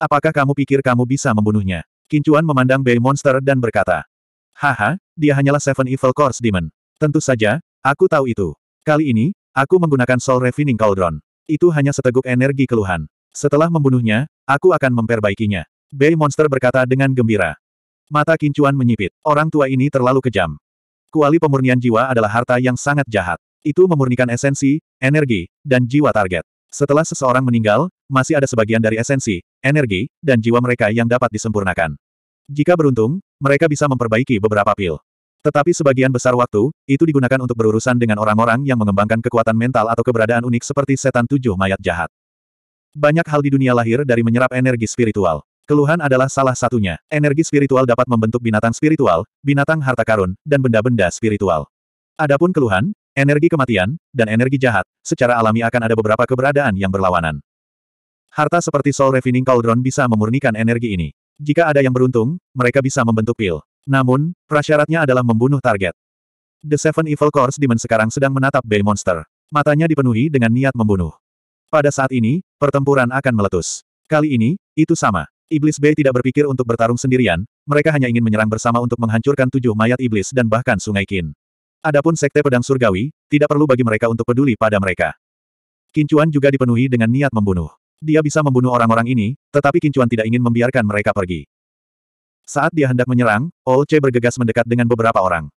Apakah kamu pikir kamu bisa membunuhnya? Kincuan memandang Bei Monster dan berkata. Haha, dia hanyalah Seven Evil Course Demon. Tentu saja, aku tahu itu. Kali ini, aku menggunakan Soul Refining Cauldron. Itu hanya seteguk energi keluhan. Setelah membunuhnya, aku akan memperbaikinya. Bay Monster berkata dengan gembira. Mata Kincuan menyipit. Orang tua ini terlalu kejam. Kuali pemurnian jiwa adalah harta yang sangat jahat. Itu memurnikan esensi, energi, dan jiwa target. Setelah seseorang meninggal, masih ada sebagian dari esensi, energi, dan jiwa mereka yang dapat disempurnakan. Jika beruntung, mereka bisa memperbaiki beberapa pil. Tetapi sebagian besar waktu, itu digunakan untuk berurusan dengan orang-orang yang mengembangkan kekuatan mental atau keberadaan unik seperti setan tujuh mayat jahat. Banyak hal di dunia lahir dari menyerap energi spiritual. Keluhan adalah salah satunya. Energi spiritual dapat membentuk binatang spiritual, binatang harta karun, dan benda-benda spiritual. Adapun keluhan, energi kematian, dan energi jahat, secara alami akan ada beberapa keberadaan yang berlawanan. Harta seperti Soul Refining Cauldron bisa memurnikan energi ini. Jika ada yang beruntung, mereka bisa membentuk pil. Namun, prasyaratnya adalah membunuh target. The Seven Evil Course Demon sekarang sedang menatap Bay Monster. Matanya dipenuhi dengan niat membunuh. Pada saat ini, pertempuran akan meletus. Kali ini, itu sama. Iblis B tidak berpikir untuk bertarung sendirian, mereka hanya ingin menyerang bersama untuk menghancurkan tujuh mayat iblis dan bahkan sungai Kin. Adapun sekte pedang surgawi, tidak perlu bagi mereka untuk peduli pada mereka. Kincuan juga dipenuhi dengan niat membunuh. Dia bisa membunuh orang-orang ini, tetapi Kincuan tidak ingin membiarkan mereka pergi. Saat dia hendak menyerang, Ol C bergegas mendekat dengan beberapa orang.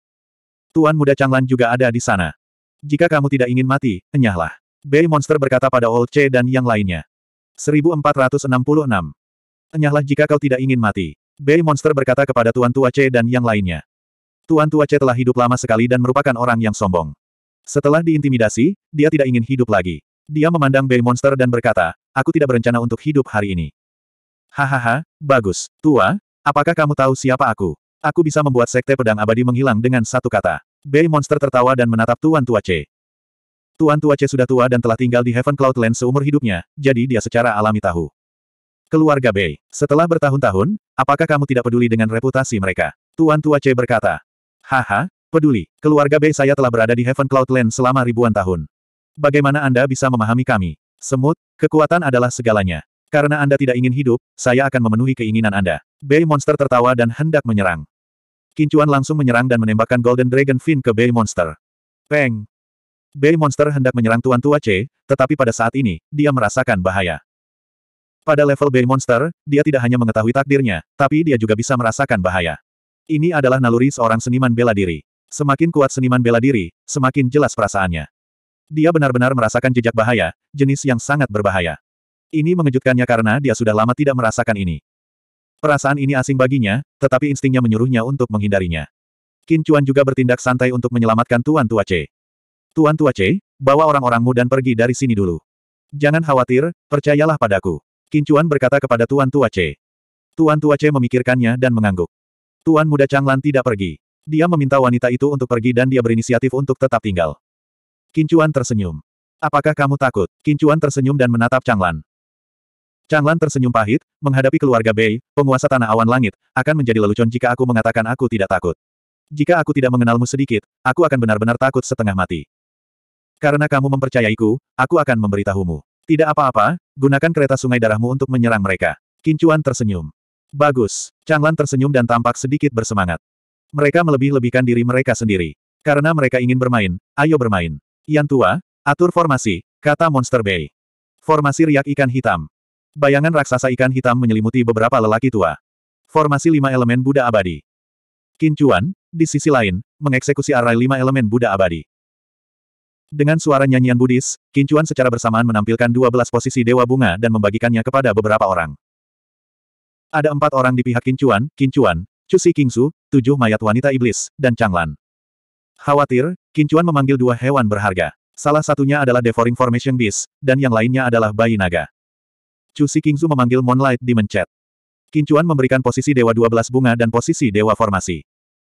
Tuan muda Changlan juga ada di sana. Jika kamu tidak ingin mati, enyahlah. Bay Monster berkata pada Old Che dan yang lainnya. 1466. Enyahlah jika kau tidak ingin mati. Bay Monster berkata kepada Tuan Tua Che dan yang lainnya. Tuan Tua Che telah hidup lama sekali dan merupakan orang yang sombong. Setelah diintimidasi, dia tidak ingin hidup lagi. Dia memandang Bay Monster dan berkata, aku tidak berencana untuk hidup hari ini. Hahaha, bagus. Tua, apakah kamu tahu siapa aku? Aku bisa membuat sekte pedang abadi menghilang dengan satu kata. Bay Monster tertawa dan menatap Tuan Tua Che. Tuan Tua C sudah tua dan telah tinggal di Heaven Cloudland seumur hidupnya, jadi dia secara alami tahu. Keluarga Bei, setelah bertahun-tahun, apakah kamu tidak peduli dengan reputasi mereka? Tuan Tua C berkata. Haha, peduli. Keluarga Bei saya telah berada di Heaven Cloudland selama ribuan tahun. Bagaimana Anda bisa memahami kami? Semut, kekuatan adalah segalanya. Karena Anda tidak ingin hidup, saya akan memenuhi keinginan Anda. Bay Monster tertawa dan hendak menyerang. Kincuan langsung menyerang dan menembakkan Golden Dragon Fin ke Bay Monster. Peng! Bay Monster hendak menyerang Tuan Tua C, tetapi pada saat ini, dia merasakan bahaya. Pada level Bay Monster, dia tidak hanya mengetahui takdirnya, tapi dia juga bisa merasakan bahaya. Ini adalah naluri seorang seniman bela diri. Semakin kuat seniman bela diri, semakin jelas perasaannya. Dia benar-benar merasakan jejak bahaya, jenis yang sangat berbahaya. Ini mengejutkannya karena dia sudah lama tidak merasakan ini. Perasaan ini asing baginya, tetapi instingnya menyuruhnya untuk menghindarinya. Kincuan juga bertindak santai untuk menyelamatkan Tuan Tua C. Tuan Tua C, bawa orang-orangmu dan pergi dari sini dulu. Jangan khawatir, percayalah padaku. Kincuan berkata kepada Tuan Tua C. Tuan Tua C memikirkannya dan mengangguk. Tuan Muda Changlan tidak pergi. Dia meminta wanita itu untuk pergi dan dia berinisiatif untuk tetap tinggal. Kincuan tersenyum. Apakah kamu takut? Kincuan tersenyum dan menatap Changlan. Changlan tersenyum pahit, menghadapi keluarga Bei, penguasa tanah awan langit, akan menjadi lelucon jika aku mengatakan aku tidak takut. Jika aku tidak mengenalmu sedikit, aku akan benar-benar takut setengah mati. Karena kamu mempercayaiku, aku akan memberitahumu. Tidak apa-apa, gunakan kereta sungai darahmu untuk menyerang mereka. Kincuan tersenyum. Bagus. Changlan tersenyum dan tampak sedikit bersemangat. Mereka melebih-lebihkan diri mereka sendiri. Karena mereka ingin bermain, ayo bermain. Yang tua, atur formasi, kata Monster Bay. Formasi riak ikan hitam. Bayangan raksasa ikan hitam menyelimuti beberapa lelaki tua. Formasi lima elemen Buddha abadi. Kincuan, di sisi lain, mengeksekusi arai lima elemen Buddha abadi. Dengan suara nyanyian Buddhis, Kincuan secara bersamaan menampilkan dua belas posisi Dewa Bunga dan membagikannya kepada beberapa orang. Ada empat orang di pihak Kincuan, Kincuan, Cusi Kingsu, tujuh mayat wanita iblis, dan Changlan. Khawatir, Kincuan memanggil dua hewan berharga. Salah satunya adalah Devouring Formation Beast, dan yang lainnya adalah Bayi Naga. Cusi Kingsu memanggil Moonlight Demon Chat. Kincuan memberikan posisi Dewa 12 Bunga dan posisi Dewa Formasi.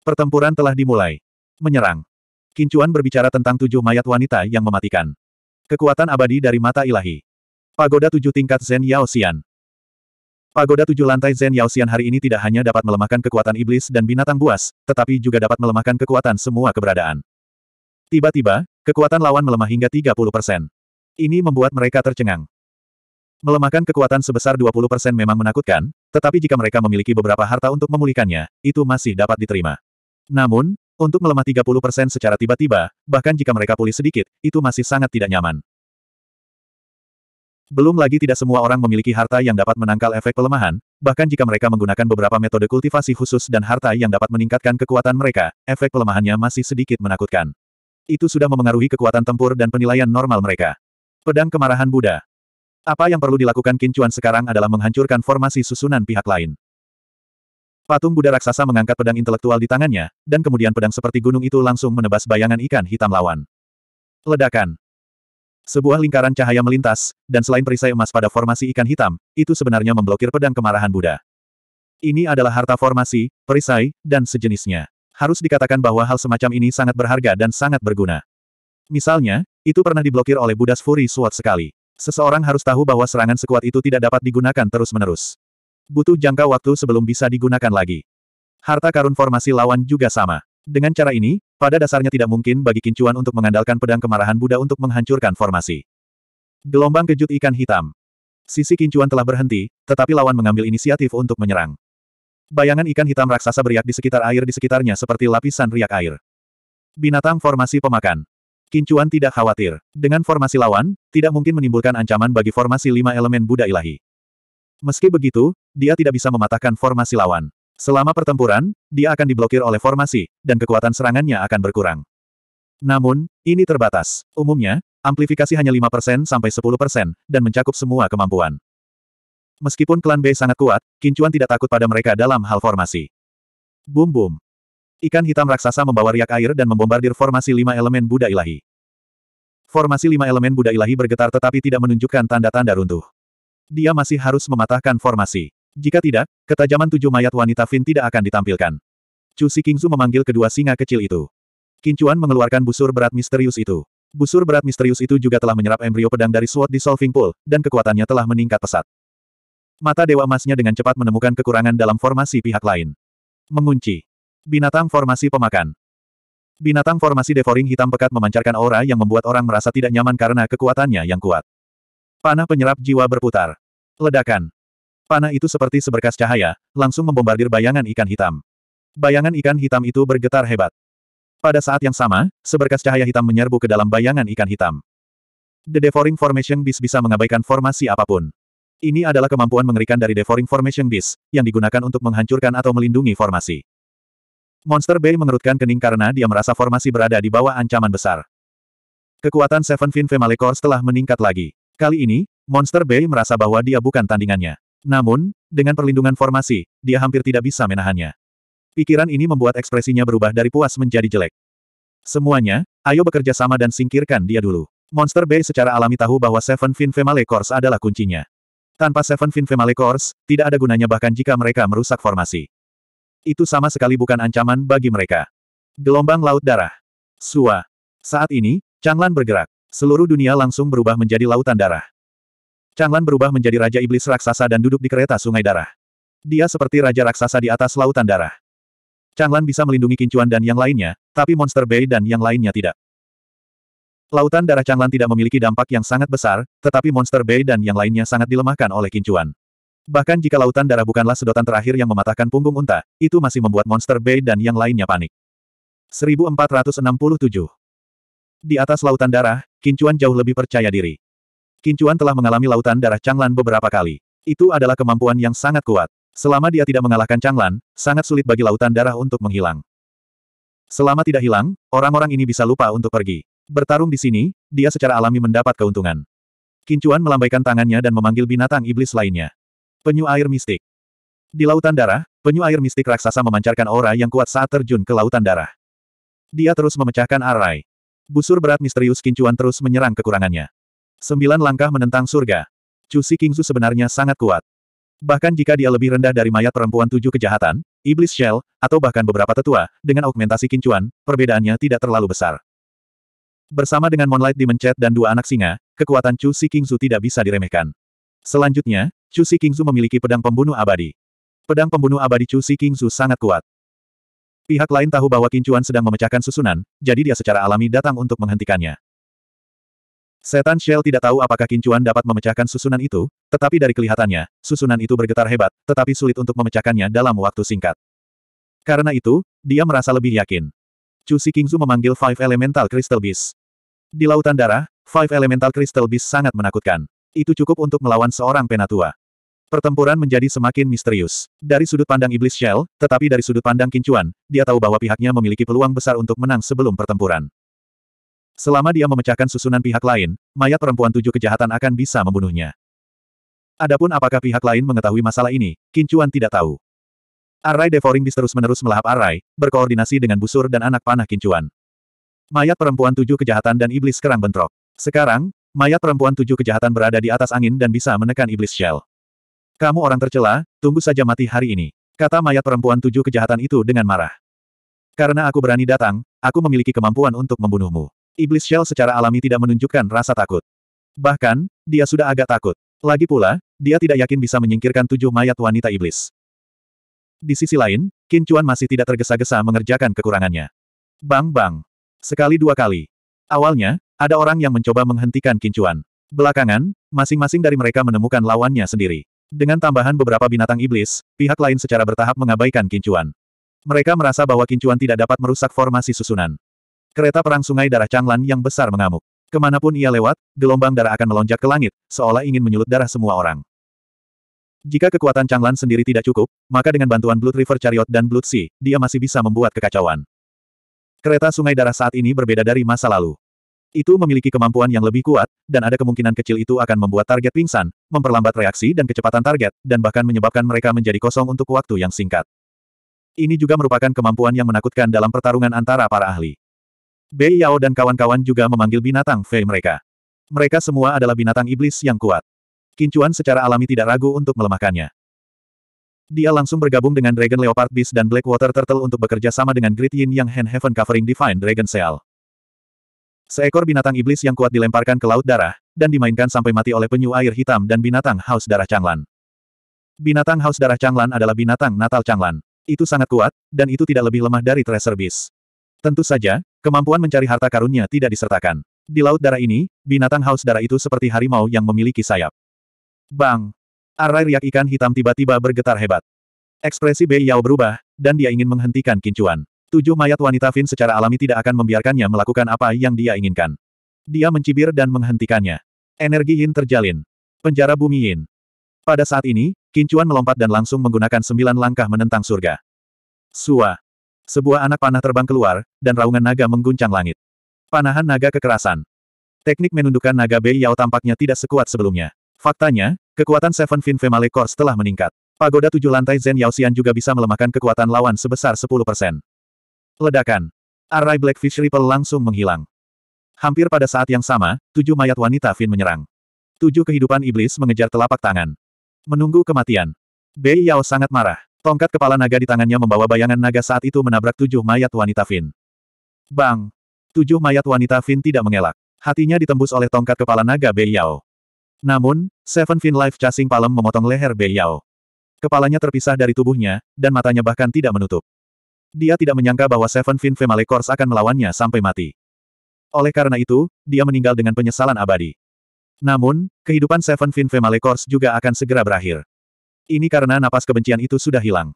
Pertempuran telah dimulai. Menyerang. Kincuan berbicara tentang tujuh mayat wanita yang mematikan. Kekuatan abadi dari mata ilahi. Pagoda tujuh tingkat Zen Yao Xian. Pagoda tujuh lantai Zen Yao Xian hari ini tidak hanya dapat melemahkan kekuatan iblis dan binatang buas, tetapi juga dapat melemahkan kekuatan semua keberadaan. Tiba-tiba, kekuatan lawan melemah hingga 30 persen. Ini membuat mereka tercengang. Melemahkan kekuatan sebesar 20% memang menakutkan, tetapi jika mereka memiliki beberapa harta untuk memulihkannya, itu masih dapat diterima. Namun, untuk melemah 30% secara tiba-tiba, bahkan jika mereka pulih sedikit, itu masih sangat tidak nyaman. Belum lagi tidak semua orang memiliki harta yang dapat menangkal efek pelemahan, bahkan jika mereka menggunakan beberapa metode kultivasi khusus dan harta yang dapat meningkatkan kekuatan mereka, efek pelemahannya masih sedikit menakutkan. Itu sudah memengaruhi kekuatan tempur dan penilaian normal mereka. Pedang Kemarahan Buddha, apa yang perlu dilakukan Kincuan sekarang adalah menghancurkan formasi susunan pihak lain. Patung Buddha raksasa mengangkat pedang intelektual di tangannya, dan kemudian pedang seperti gunung itu langsung menebas bayangan ikan hitam lawan. Ledakan. Sebuah lingkaran cahaya melintas, dan selain perisai emas pada formasi ikan hitam, itu sebenarnya memblokir pedang kemarahan Buddha. Ini adalah harta formasi, perisai, dan sejenisnya. Harus dikatakan bahwa hal semacam ini sangat berharga dan sangat berguna. Misalnya, itu pernah diblokir oleh Buddha Fury Sword sekali. Seseorang harus tahu bahwa serangan sekuat itu tidak dapat digunakan terus-menerus. Butuh jangka waktu sebelum bisa digunakan lagi. Harta karun formasi lawan juga sama. Dengan cara ini, pada dasarnya tidak mungkin bagi Kincuan untuk mengandalkan pedang kemarahan Buddha untuk menghancurkan formasi. Gelombang kejut ikan hitam. Sisi Kincuan telah berhenti, tetapi lawan mengambil inisiatif untuk menyerang. Bayangan ikan hitam raksasa beriak di sekitar air di sekitarnya seperti lapisan riak air. Binatang formasi pemakan. Kincuan tidak khawatir. Dengan formasi lawan, tidak mungkin menimbulkan ancaman bagi formasi lima elemen Buddha ilahi. Meski begitu, dia tidak bisa mematahkan formasi lawan. Selama pertempuran, dia akan diblokir oleh formasi, dan kekuatan serangannya akan berkurang. Namun, ini terbatas. Umumnya, amplifikasi hanya 5% sampai 10%, dan mencakup semua kemampuan. Meskipun klan B sangat kuat, Kincuan tidak takut pada mereka dalam hal formasi. Bum bum. Ikan hitam raksasa membawa riak air dan membombardir formasi lima elemen Buddha ilahi. Formasi lima elemen Buddha ilahi bergetar tetapi tidak menunjukkan tanda-tanda runtuh. Dia masih harus mematahkan formasi. Jika tidak, ketajaman tujuh mayat wanita Fin tidak akan ditampilkan. Chu Si Zu memanggil kedua singa kecil itu. Kincuan mengeluarkan busur berat misterius itu. Busur berat misterius itu juga telah menyerap embrio pedang dari Sword Dissolving Pool, dan kekuatannya telah meningkat pesat. Mata Dewa Emasnya dengan cepat menemukan kekurangan dalam formasi pihak lain. Mengunci. Binatang formasi pemakan. Binatang formasi devouring hitam pekat memancarkan aura yang membuat orang merasa tidak nyaman karena kekuatannya yang kuat. Panah penyerap jiwa berputar. Ledakan. Panah itu seperti seberkas cahaya, langsung membombardir bayangan ikan hitam. Bayangan ikan hitam itu bergetar hebat. Pada saat yang sama, seberkas cahaya hitam menyerbu ke dalam bayangan ikan hitam. The Devouring Formation Beast bisa mengabaikan formasi apapun. Ini adalah kemampuan mengerikan dari Devouring Formation Beast, yang digunakan untuk menghancurkan atau melindungi formasi. Monster Bay mengerutkan kening karena dia merasa formasi berada di bawah ancaman besar. Kekuatan Seven Fin Female setelah meningkat lagi. Kali ini, Monster Bay merasa bahwa dia bukan tandingannya. Namun, dengan perlindungan formasi, dia hampir tidak bisa menahannya. Pikiran ini membuat ekspresinya berubah dari puas menjadi jelek. Semuanya, ayo bekerja sama dan singkirkan dia dulu. Monster Bay secara alami tahu bahwa Seven Fin Female Course adalah kuncinya. Tanpa Seven Fin Female Course, tidak ada gunanya bahkan jika mereka merusak formasi. Itu sama sekali bukan ancaman bagi mereka. Gelombang Laut Darah. Sua. Saat ini, Changlan bergerak. Seluruh dunia langsung berubah menjadi lautan darah. Changlan berubah menjadi Raja Iblis Raksasa dan duduk di kereta Sungai Darah. Dia seperti Raja Raksasa di atas lautan darah. Changlan bisa melindungi Kincuan dan yang lainnya, tapi Monster Bay dan yang lainnya tidak. Lautan darah Changlan tidak memiliki dampak yang sangat besar, tetapi Monster Bay dan yang lainnya sangat dilemahkan oleh Kincuan. Bahkan jika lautan darah bukanlah sedotan terakhir yang mematahkan punggung unta, itu masih membuat Monster Bay dan yang lainnya panik. 1467 di atas lautan darah, Kincuan jauh lebih percaya diri. Kincuan telah mengalami lautan darah Changlan beberapa kali. Itu adalah kemampuan yang sangat kuat. Selama dia tidak mengalahkan Changlan, sangat sulit bagi lautan darah untuk menghilang. Selama tidak hilang, orang-orang ini bisa lupa untuk pergi. Bertarung di sini, dia secara alami mendapat keuntungan. Kincuan melambaikan tangannya dan memanggil binatang iblis lainnya. Penyu air mistik. Di lautan darah, penyu air mistik raksasa memancarkan aura yang kuat saat terjun ke lautan darah. Dia terus memecahkan arai. Busur berat misterius kincuan terus menyerang kekurangannya. Sembilan langkah menentang surga. Chu Si Kingzu sebenarnya sangat kuat. Bahkan jika dia lebih rendah dari mayat perempuan tujuh kejahatan, iblis shell, atau bahkan beberapa tetua, dengan augmentasi kincuan, perbedaannya tidak terlalu besar. Bersama dengan Moonlight mencet dan dua anak singa, kekuatan Chu Si Kingzu tidak bisa diremehkan. Selanjutnya, Chu Si Kingzu memiliki pedang pembunuh abadi. Pedang pembunuh abadi Chu Si Kingzu sangat kuat. Pihak lain tahu bahwa Kincuan sedang memecahkan susunan, jadi dia secara alami datang untuk menghentikannya. Setan Shell tidak tahu apakah Kincuan dapat memecahkan susunan itu, tetapi dari kelihatannya, susunan itu bergetar hebat, tetapi sulit untuk memecahkannya dalam waktu singkat. Karena itu, dia merasa lebih yakin. Chu Si Kingzu memanggil Five Elemental Crystal Beast. Di Lautan Darah, Five Elemental Crystal Beast sangat menakutkan. Itu cukup untuk melawan seorang penatua. Pertempuran menjadi semakin misterius. Dari sudut pandang iblis Shell, tetapi dari sudut pandang Kincuan, dia tahu bahwa pihaknya memiliki peluang besar untuk menang sebelum pertempuran. Selama dia memecahkan susunan pihak lain, mayat perempuan tujuh kejahatan akan bisa membunuhnya. Adapun apakah pihak lain mengetahui masalah ini, Kincuan tidak tahu. Arai Devoring Beast terus-menerus melahap Arai, berkoordinasi dengan busur dan anak panah Kincuan. Mayat perempuan tujuh kejahatan dan iblis kerang bentrok. Sekarang, mayat perempuan tujuh kejahatan berada di atas angin dan bisa menekan iblis Shell. Kamu orang tercela, tunggu saja mati hari ini. Kata mayat perempuan tujuh kejahatan itu dengan marah. Karena aku berani datang, aku memiliki kemampuan untuk membunuhmu. Iblis Shell secara alami tidak menunjukkan rasa takut. Bahkan, dia sudah agak takut. Lagi pula, dia tidak yakin bisa menyingkirkan tujuh mayat wanita iblis. Di sisi lain, Qin Chuan masih tidak tergesa-gesa mengerjakan kekurangannya. Bang-bang. Sekali dua kali. Awalnya, ada orang yang mencoba menghentikan Qin Chuan. Belakangan, masing-masing dari mereka menemukan lawannya sendiri. Dengan tambahan beberapa binatang iblis, pihak lain secara bertahap mengabaikan kincuan. Mereka merasa bahwa kincuan tidak dapat merusak formasi susunan. Kereta perang sungai darah Changlan yang besar mengamuk. Kemanapun ia lewat, gelombang darah akan melonjak ke langit, seolah ingin menyulut darah semua orang. Jika kekuatan Changlan sendiri tidak cukup, maka dengan bantuan Blood River Chariot dan Blood Sea, dia masih bisa membuat kekacauan. Kereta sungai darah saat ini berbeda dari masa lalu. Itu memiliki kemampuan yang lebih kuat, dan ada kemungkinan kecil itu akan membuat target pingsan, memperlambat reaksi dan kecepatan target, dan bahkan menyebabkan mereka menjadi kosong untuk waktu yang singkat. Ini juga merupakan kemampuan yang menakutkan dalam pertarungan antara para ahli. Bei Yao dan kawan-kawan juga memanggil binatang Fei mereka. Mereka semua adalah binatang iblis yang kuat. Kincuan secara alami tidak ragu untuk melemahkannya. Dia langsung bergabung dengan Dragon Leopard Beast dan Blackwater Turtle untuk bekerja sama dengan Great Yin yang Hand Heaven Covering Divine Dragon Seal. Seekor binatang iblis yang kuat dilemparkan ke laut darah, dan dimainkan sampai mati oleh penyu air hitam dan binatang haus darah Changlan. Binatang haus darah Changlan adalah binatang natal Changlan. Itu sangat kuat, dan itu tidak lebih lemah dari Tracer Beast. Tentu saja, kemampuan mencari harta karunnya tidak disertakan. Di laut darah ini, binatang haus darah itu seperti harimau yang memiliki sayap. Bang! Arai riak ikan hitam tiba-tiba bergetar hebat. Ekspresi Bei Yao berubah, dan dia ingin menghentikan kincuan. Tujuh mayat wanita Vin secara alami tidak akan membiarkannya melakukan apa yang dia inginkan. Dia mencibir dan menghentikannya. Energi Yin terjalin. Penjara bumi Yin. Pada saat ini, Kincuan melompat dan langsung menggunakan sembilan langkah menentang surga. Sua. Sebuah anak panah terbang keluar, dan raungan naga mengguncang langit. Panahan naga kekerasan. Teknik menundukkan naga Bei Yao tampaknya tidak sekuat sebelumnya. Faktanya, kekuatan Seven Fin Female Core telah meningkat. Pagoda tujuh lantai Zen Yao Xian juga bisa melemahkan kekuatan lawan sebesar 10%. Ledakan. Arai Blackfish Ripple langsung menghilang. Hampir pada saat yang sama, tujuh mayat wanita Finn menyerang. Tujuh kehidupan iblis mengejar telapak tangan. Menunggu kematian. Bei Yao sangat marah. Tongkat kepala naga di tangannya membawa bayangan naga saat itu menabrak tujuh mayat wanita Finn. Bang! Tujuh mayat wanita Finn tidak mengelak. Hatinya ditembus oleh tongkat kepala naga Bei Yao. Namun, Seven Fin Life Chasing Palem memotong leher Bei Yao. Kepalanya terpisah dari tubuhnya, dan matanya bahkan tidak menutup. Dia tidak menyangka bahwa Seven Fin Family Course akan melawannya sampai mati. Oleh karena itu, dia meninggal dengan penyesalan abadi. Namun, kehidupan Seven Fin Family Course juga akan segera berakhir. Ini karena napas kebencian itu sudah hilang.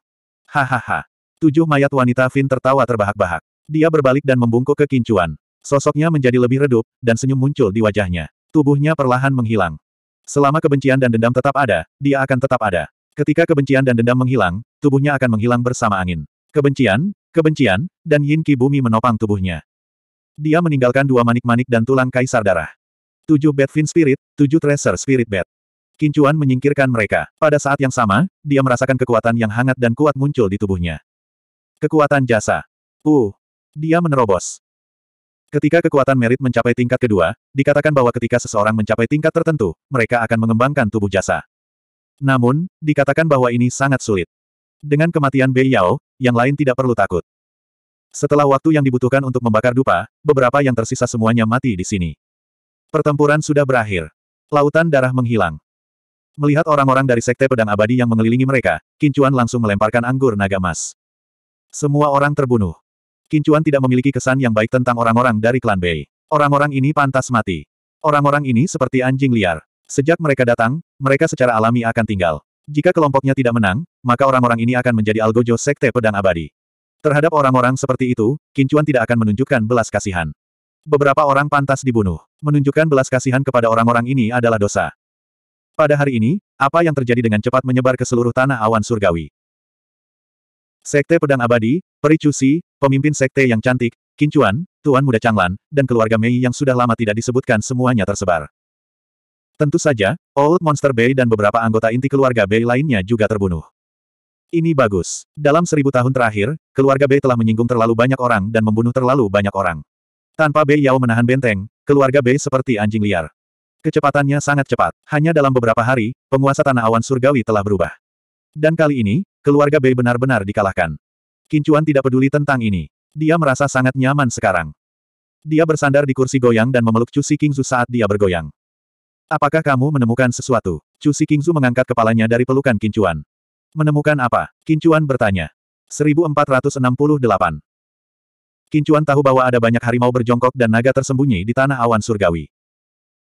Hahaha. Tujuh mayat wanita Fin tertawa terbahak-bahak. Dia berbalik dan membungkuk ke Kincuan. Sosoknya menjadi lebih redup, dan senyum muncul di wajahnya. Tubuhnya perlahan menghilang. Selama kebencian dan dendam tetap ada, dia akan tetap ada. Ketika kebencian dan dendam menghilang, tubuhnya akan menghilang bersama angin. Kebencian, kebencian, dan Yin Qi bumi menopang tubuhnya. Dia meninggalkan dua manik-manik dan tulang kaisar darah. Tujuh Bad Fin Spirit, tujuh Tracer Spirit Bad. Kincuan menyingkirkan mereka. Pada saat yang sama, dia merasakan kekuatan yang hangat dan kuat muncul di tubuhnya. Kekuatan jasa. Uh. Dia menerobos. Ketika kekuatan merit mencapai tingkat kedua, dikatakan bahwa ketika seseorang mencapai tingkat tertentu, mereka akan mengembangkan tubuh jasa. Namun, dikatakan bahwa ini sangat sulit. Dengan kematian Bei Yao, yang lain tidak perlu takut. Setelah waktu yang dibutuhkan untuk membakar dupa, beberapa yang tersisa semuanya mati di sini. Pertempuran sudah berakhir. Lautan darah menghilang. Melihat orang-orang dari Sekte Pedang Abadi yang mengelilingi mereka, Kincuan langsung melemparkan anggur naga emas. Semua orang terbunuh. Kincuan tidak memiliki kesan yang baik tentang orang-orang dari klan Bei. Orang-orang ini pantas mati. Orang-orang ini seperti anjing liar. Sejak mereka datang, mereka secara alami akan tinggal. Jika kelompoknya tidak menang, maka orang-orang ini akan menjadi algojo sekte pedang abadi. Terhadap orang-orang seperti itu, Kincuan tidak akan menunjukkan belas kasihan. Beberapa orang pantas dibunuh. Menunjukkan belas kasihan kepada orang-orang ini adalah dosa. Pada hari ini, apa yang terjadi dengan cepat menyebar ke seluruh tanah awan surgawi. Sekte Pedang Abadi, Pericusi, pemimpin sekte yang cantik, Kincuan, Tuan Muda Changlan, dan keluarga Mei yang sudah lama tidak disebutkan semuanya tersebar. Tentu saja, Old Monster Bay dan beberapa anggota inti keluarga Bay lainnya juga terbunuh. Ini bagus. Dalam seribu tahun terakhir, keluarga Bay telah menyinggung terlalu banyak orang dan membunuh terlalu banyak orang. Tanpa Bei Yao menahan benteng, keluarga Bay seperti anjing liar. Kecepatannya sangat cepat. Hanya dalam beberapa hari, penguasa Tanah Awan Surgawi telah berubah. Dan kali ini, keluarga Bay benar-benar dikalahkan. Kincuan tidak peduli tentang ini. Dia merasa sangat nyaman sekarang. Dia bersandar di kursi goyang dan memeluk Cusi Si Kingzu saat dia bergoyang. Apakah kamu menemukan sesuatu? Chu Xikingzu mengangkat kepalanya dari pelukan Kincuan. Menemukan apa? Kincuan bertanya. 1468. Kincuan tahu bahwa ada banyak harimau berjongkok dan naga tersembunyi di tanah awan surgawi.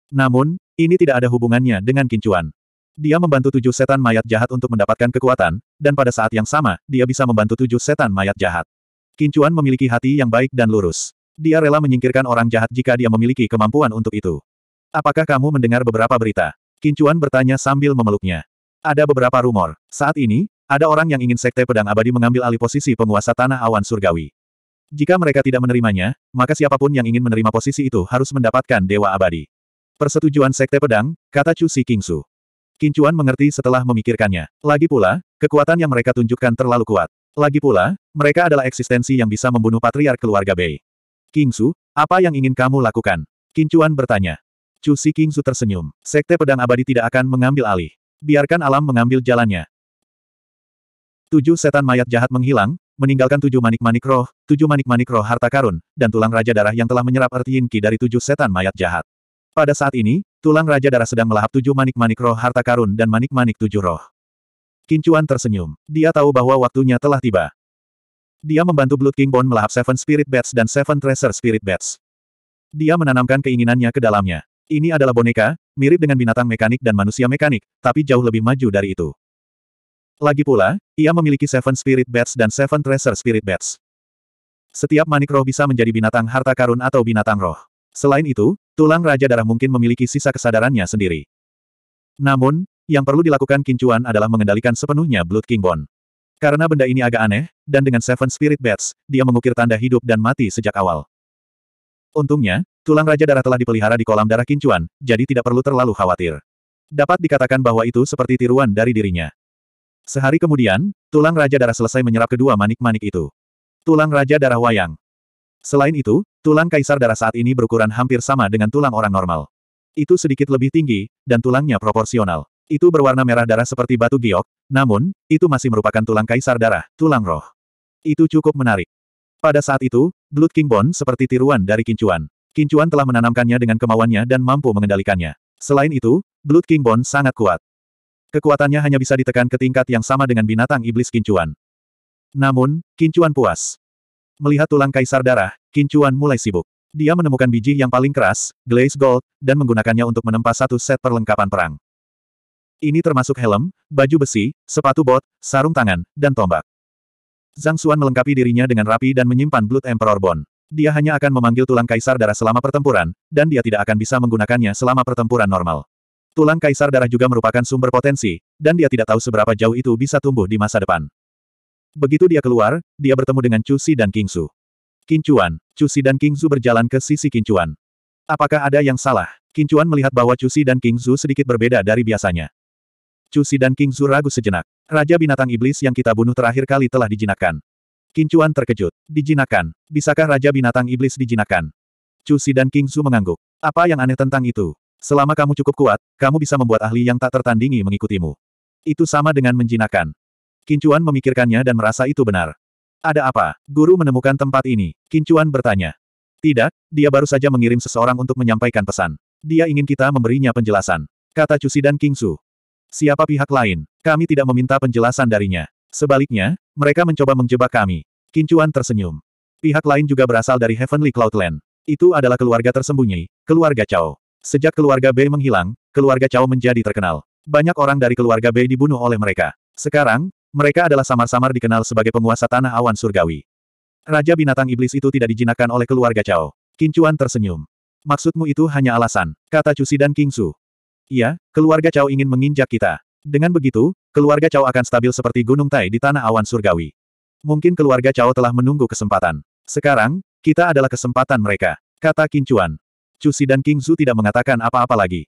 Namun, ini tidak ada hubungannya dengan Kincuan. Dia membantu tujuh setan mayat jahat untuk mendapatkan kekuatan, dan pada saat yang sama, dia bisa membantu tujuh setan mayat jahat. Kincuan memiliki hati yang baik dan lurus. Dia rela menyingkirkan orang jahat jika dia memiliki kemampuan untuk itu. Apakah kamu mendengar beberapa berita? Kincuan bertanya sambil memeluknya. Ada beberapa rumor. Saat ini, ada orang yang ingin Sekte Pedang Abadi mengambil alih posisi penguasa Tanah Awan Surgawi. Jika mereka tidak menerimanya, maka siapapun yang ingin menerima posisi itu harus mendapatkan Dewa Abadi. Persetujuan Sekte Pedang, kata Chu Si Kingsu. Kincuan mengerti setelah memikirkannya. Lagi pula, kekuatan yang mereka tunjukkan terlalu kuat. Lagi pula, mereka adalah eksistensi yang bisa membunuh patriark keluarga Bei. Kingsu, apa yang ingin kamu lakukan? Kincuan bertanya. Chu Si Su tersenyum. Sekte pedang abadi tidak akan mengambil alih. Biarkan alam mengambil jalannya. Tujuh setan mayat jahat menghilang, meninggalkan tujuh manik-manik roh, tujuh manik-manik roh harta karun, dan tulang raja darah yang telah menyerap erti Ki dari tujuh setan mayat jahat. Pada saat ini, tulang raja darah sedang melahap tujuh manik-manik roh harta karun dan manik-manik tujuh roh. Kincuan tersenyum. Dia tahu bahwa waktunya telah tiba. Dia membantu Blood King Bone melahap Seven Spirit Beds dan Seven Treasure Spirit Beds. Dia menanamkan keinginannya ke dalamnya. Ini adalah boneka, mirip dengan binatang mekanik dan manusia mekanik, tapi jauh lebih maju dari itu. Lagi pula, ia memiliki Seven Spirit Bats dan Seven Treasure Spirit Bats. Setiap manik roh bisa menjadi binatang harta karun atau binatang roh. Selain itu, tulang Raja Darah mungkin memiliki sisa kesadarannya sendiri. Namun, yang perlu dilakukan Kincuan adalah mengendalikan sepenuhnya Blood King Bond. Karena benda ini agak aneh, dan dengan Seven Spirit Bats, dia mengukir tanda hidup dan mati sejak awal. Untungnya, Tulang Raja Darah telah dipelihara di kolam darah kincuan, jadi tidak perlu terlalu khawatir. Dapat dikatakan bahwa itu seperti tiruan dari dirinya. Sehari kemudian, tulang Raja Darah selesai menyerap kedua manik-manik itu. Tulang Raja Darah Wayang. Selain itu, tulang Kaisar Darah saat ini berukuran hampir sama dengan tulang orang normal. Itu sedikit lebih tinggi, dan tulangnya proporsional. Itu berwarna merah darah seperti batu giok, namun, itu masih merupakan tulang Kaisar Darah, tulang roh. Itu cukup menarik. Pada saat itu, Blood King Bond seperti tiruan dari kincuan. Kincuan telah menanamkannya dengan kemauannya dan mampu mengendalikannya. Selain itu, Blood King Bond sangat kuat. Kekuatannya hanya bisa ditekan ke tingkat yang sama dengan binatang iblis Kincuan. Namun, Kincuan puas. Melihat tulang kaisar darah, Kincuan mulai sibuk. Dia menemukan biji yang paling keras, Glaze Gold, dan menggunakannya untuk menempa satu set perlengkapan perang. Ini termasuk helm, baju besi, sepatu bot, sarung tangan, dan tombak. Zhang Xuan melengkapi dirinya dengan rapi dan menyimpan Blood Emperor Bond. Dia hanya akan memanggil tulang kaisar darah selama pertempuran, dan dia tidak akan bisa menggunakannya selama pertempuran normal. Tulang kaisar darah juga merupakan sumber potensi, dan dia tidak tahu seberapa jauh itu bisa tumbuh di masa depan. Begitu dia keluar, dia bertemu dengan Cusi dan King Kingsu. Kincuan, Cusi dan King Kingsu berjalan ke sisi Kincuan. Apakah ada yang salah? Kincuan melihat bahwa Cusi dan King Kingsu sedikit berbeda dari biasanya. Cusi dan King Kingsu ragu sejenak. Raja binatang iblis yang kita bunuh terakhir kali telah dijinakkan. Kincuan terkejut. Dijinakan. Bisakah Raja Binatang Iblis dijinakan? Chu Si dan King Su mengangguk. Apa yang aneh tentang itu? Selama kamu cukup kuat, kamu bisa membuat ahli yang tak tertandingi mengikutimu. Itu sama dengan menjinakan. Kincuan memikirkannya dan merasa itu benar. Ada apa? Guru menemukan tempat ini. Kincuan bertanya. Tidak, dia baru saja mengirim seseorang untuk menyampaikan pesan. Dia ingin kita memberinya penjelasan. Kata Cusi dan King Su. Siapa pihak lain? Kami tidak meminta penjelasan darinya. Sebaliknya, mereka mencoba menjebak kami. Kincuan tersenyum. Pihak lain juga berasal dari Heavenly Cloudland. Itu adalah keluarga tersembunyi, keluarga Cao. Sejak keluarga B menghilang, keluarga Cao menjadi terkenal. Banyak orang dari keluarga B dibunuh oleh mereka. Sekarang, mereka adalah samar-samar dikenal sebagai penguasa tanah awan surgawi. Raja binatang iblis itu tidak dijinakan oleh keluarga Cao. Kincuan tersenyum. Maksudmu itu hanya alasan, kata Cusi dan Kingsu. Iya, keluarga Cao ingin menginjak kita. Dengan begitu, keluarga Cao akan stabil seperti gunung Tai di tanah awan surgawi. Mungkin keluarga Cao telah menunggu kesempatan. Sekarang, kita adalah kesempatan mereka, kata Kincuan. Cusi dan King Zhu tidak mengatakan apa-apa lagi.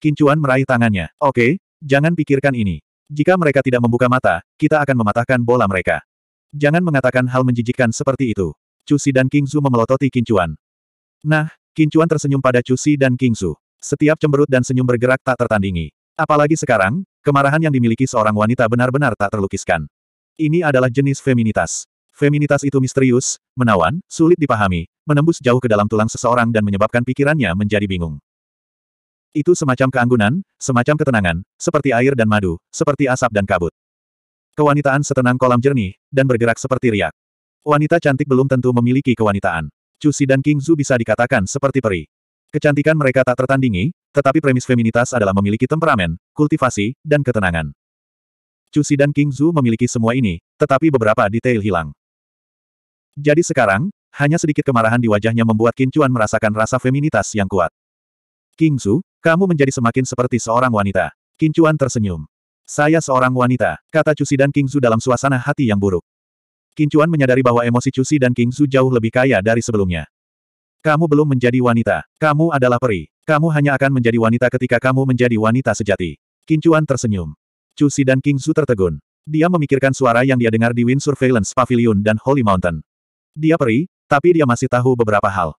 Kincuan meraih tangannya. Oke, jangan pikirkan ini. Jika mereka tidak membuka mata, kita akan mematahkan bola mereka. Jangan mengatakan hal menjijikkan seperti itu. Cusi dan King Zhu memelototi Kincuan. Nah, Kincuan tersenyum pada Cusi dan King Zhu. Setiap cemberut dan senyum bergerak tak tertandingi. Apalagi sekarang, kemarahan yang dimiliki seorang wanita benar-benar tak terlukiskan. Ini adalah jenis feminitas. Feminitas itu misterius, menawan, sulit dipahami, menembus jauh ke dalam tulang seseorang dan menyebabkan pikirannya menjadi bingung. Itu semacam keanggunan, semacam ketenangan, seperti air dan madu, seperti asap dan kabut. Kewanitaan setenang kolam jernih, dan bergerak seperti riak. Wanita cantik belum tentu memiliki kewanitaan. Cusi dan King Zhu bisa dikatakan seperti peri. Kecantikan mereka tak tertandingi, tetapi premis feminitas adalah memiliki temperamen, kultivasi, dan ketenangan. Cusi dan King Zhu memiliki semua ini, tetapi beberapa detail hilang. Jadi sekarang, hanya sedikit kemarahan di wajahnya membuat Qin Chuan merasakan rasa feminitas yang kuat. King Zhu, kamu menjadi semakin seperti seorang wanita. Qin Chuan tersenyum. Saya seorang wanita, kata Cusi dan King Zhu dalam suasana hati yang buruk. Qin Chuan menyadari bahwa emosi Cusi dan King Zhu jauh lebih kaya dari sebelumnya. Kamu belum menjadi wanita, kamu adalah peri. Kamu hanya akan menjadi wanita ketika kamu menjadi wanita sejati. Kincuan tersenyum. Chu Si dan King Su tertegun. Dia memikirkan suara yang dia dengar di Wind Surveillance Pavilion dan Holy Mountain. Dia perih, tapi dia masih tahu beberapa hal.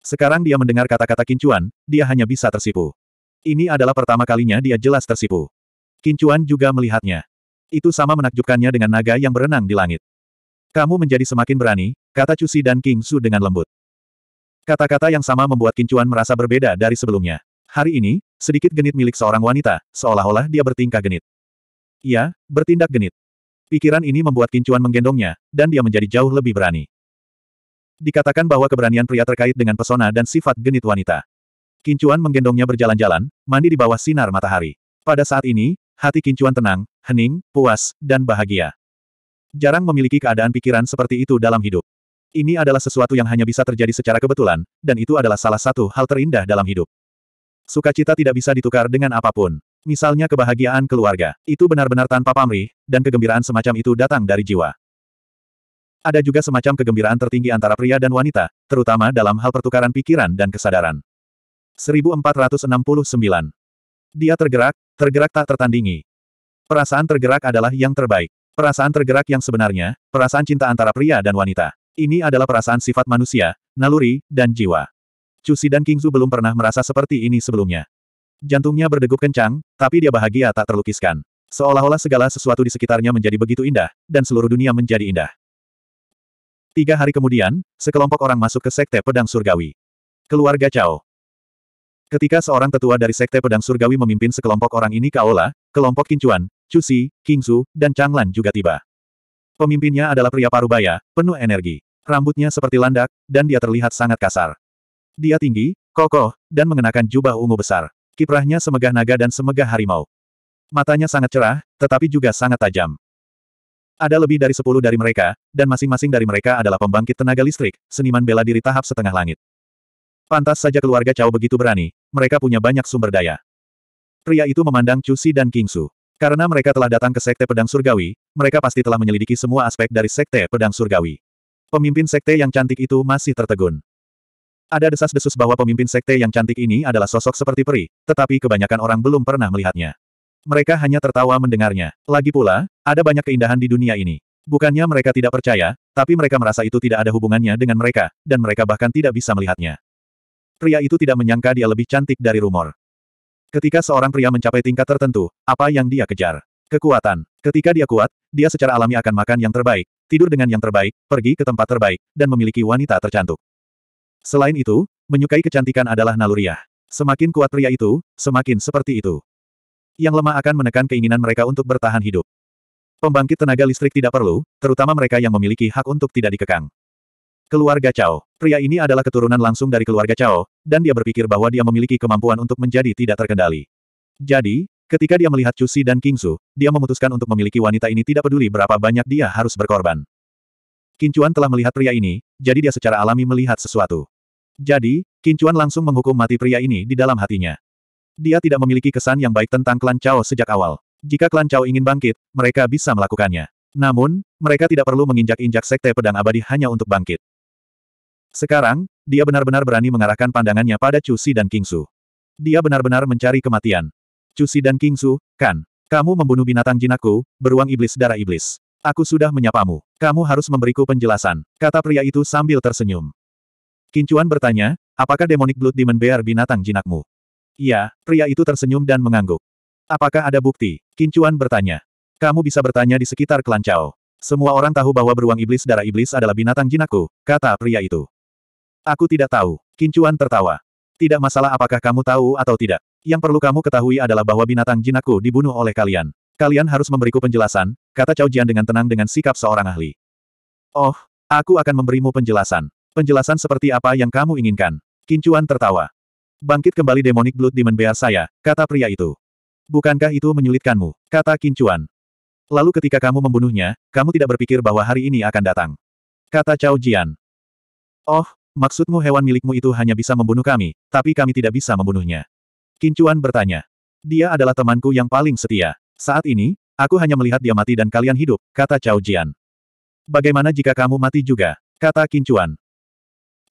Sekarang dia mendengar kata-kata Kincuan, dia hanya bisa tersipu. Ini adalah pertama kalinya dia jelas tersipu. Kincuan juga melihatnya. Itu sama menakjubkannya dengan naga yang berenang di langit. Kamu menjadi semakin berani, kata Cusi dan King Su dengan lembut. Kata-kata yang sama membuat Kincuan merasa berbeda dari sebelumnya. Hari ini, sedikit genit milik seorang wanita, seolah-olah dia bertingkah genit. Ia, bertindak genit. Pikiran ini membuat Kincuan menggendongnya, dan dia menjadi jauh lebih berani. Dikatakan bahwa keberanian pria terkait dengan pesona dan sifat genit wanita. Kincuan menggendongnya berjalan-jalan, mandi di bawah sinar matahari. Pada saat ini, hati Kincuan tenang, hening, puas, dan bahagia. Jarang memiliki keadaan pikiran seperti itu dalam hidup. Ini adalah sesuatu yang hanya bisa terjadi secara kebetulan, dan itu adalah salah satu hal terindah dalam hidup. Sukacita tidak bisa ditukar dengan apapun. Misalnya kebahagiaan keluarga, itu benar-benar tanpa pamrih, dan kegembiraan semacam itu datang dari jiwa. Ada juga semacam kegembiraan tertinggi antara pria dan wanita, terutama dalam hal pertukaran pikiran dan kesadaran. 1469 Dia tergerak, tergerak tak tertandingi. Perasaan tergerak adalah yang terbaik. Perasaan tergerak yang sebenarnya, perasaan cinta antara pria dan wanita. Ini adalah perasaan sifat manusia, naluri, dan jiwa. Cusi dan Kingzu belum pernah merasa seperti ini sebelumnya. Jantungnya berdegup kencang, tapi dia bahagia tak terlukiskan. Seolah-olah segala sesuatu di sekitarnya menjadi begitu indah, dan seluruh dunia menjadi indah. Tiga hari kemudian, sekelompok orang masuk ke Sekte Pedang Surgawi. Keluarga Cao. Ketika seorang tetua dari Sekte Pedang Surgawi memimpin sekelompok orang ini ke Aula, kelompok Kincuan, Cusi, Kingzu, dan Changlan juga tiba. Pemimpinnya adalah pria parubaya, penuh energi. Rambutnya seperti landak, dan dia terlihat sangat kasar. Dia tinggi, kokoh, dan mengenakan jubah ungu besar. Kiprahnya semegah naga dan semegah harimau. Matanya sangat cerah, tetapi juga sangat tajam. Ada lebih dari sepuluh dari mereka, dan masing-masing dari mereka adalah pembangkit tenaga listrik, seniman bela diri tahap setengah langit. Pantas saja keluarga Cao begitu berani, mereka punya banyak sumber daya. Pria itu memandang Chu dan King Su. Karena mereka telah datang ke Sekte Pedang Surgawi, mereka pasti telah menyelidiki semua aspek dari Sekte Pedang Surgawi. Pemimpin sekte yang cantik itu masih tertegun. Ada desas-desus bahwa pemimpin sekte yang cantik ini adalah sosok seperti peri, tetapi kebanyakan orang belum pernah melihatnya. Mereka hanya tertawa mendengarnya. Lagi pula, ada banyak keindahan di dunia ini. Bukannya mereka tidak percaya, tapi mereka merasa itu tidak ada hubungannya dengan mereka, dan mereka bahkan tidak bisa melihatnya. Pria itu tidak menyangka dia lebih cantik dari rumor. Ketika seorang pria mencapai tingkat tertentu, apa yang dia kejar? Kekuatan. Ketika dia kuat, dia secara alami akan makan yang terbaik, tidur dengan yang terbaik, pergi ke tempat terbaik, dan memiliki wanita tercantik. Selain itu, menyukai kecantikan adalah naluriah. Ya. Semakin kuat pria itu, semakin seperti itu. Yang lemah akan menekan keinginan mereka untuk bertahan hidup. Pembangkit tenaga listrik tidak perlu, terutama mereka yang memiliki hak untuk tidak dikekang. Keluarga Cao. Pria ini adalah keturunan langsung dari keluarga Cao, dan dia berpikir bahwa dia memiliki kemampuan untuk menjadi tidak terkendali. Jadi, Ketika dia melihat Cusi dan Kingsu, dia memutuskan untuk memiliki wanita ini tidak peduli berapa banyak dia harus berkorban. Kincuan telah melihat pria ini, jadi dia secara alami melihat sesuatu. Jadi, Kincuan langsung menghukum mati pria ini di dalam hatinya. Dia tidak memiliki kesan yang baik tentang klan Cao sejak awal. Jika klan Cao ingin bangkit, mereka bisa melakukannya. Namun, mereka tidak perlu menginjak-injak sekte pedang abadi hanya untuk bangkit. Sekarang, dia benar-benar berani mengarahkan pandangannya pada Chu Si dan Kingsu. Dia benar-benar mencari kematian. Cusi dan Kingsu, kan? Kamu membunuh binatang jinakku, beruang iblis darah iblis. Aku sudah menyapamu. Kamu harus memberiku penjelasan, kata pria itu sambil tersenyum. Kincuan bertanya, apakah demonic blood demon bear binatang jinakmu? Iya, pria itu tersenyum dan mengangguk. Apakah ada bukti? Kincuan bertanya. Kamu bisa bertanya di sekitar kelancau. Semua orang tahu bahwa beruang iblis darah iblis adalah binatang jinakku, kata pria itu. Aku tidak tahu. Kincuan tertawa. Tidak masalah apakah kamu tahu atau tidak. Yang perlu kamu ketahui adalah bahwa binatang jinakku dibunuh oleh kalian. Kalian harus memberiku penjelasan, kata Cao Jian dengan tenang dengan sikap seorang ahli. Oh, aku akan memberimu penjelasan. Penjelasan seperti apa yang kamu inginkan. Kincuan tertawa. Bangkit kembali demonic blood demon bear saya, kata pria itu. Bukankah itu menyulitkanmu, kata Kincuan. Lalu ketika kamu membunuhnya, kamu tidak berpikir bahwa hari ini akan datang. Kata Cao Jian. Oh, maksudmu hewan milikmu itu hanya bisa membunuh kami, tapi kami tidak bisa membunuhnya. Kincuan bertanya. Dia adalah temanku yang paling setia. Saat ini, aku hanya melihat dia mati dan kalian hidup, kata Cao Jian. Bagaimana jika kamu mati juga? Kata Kincuan.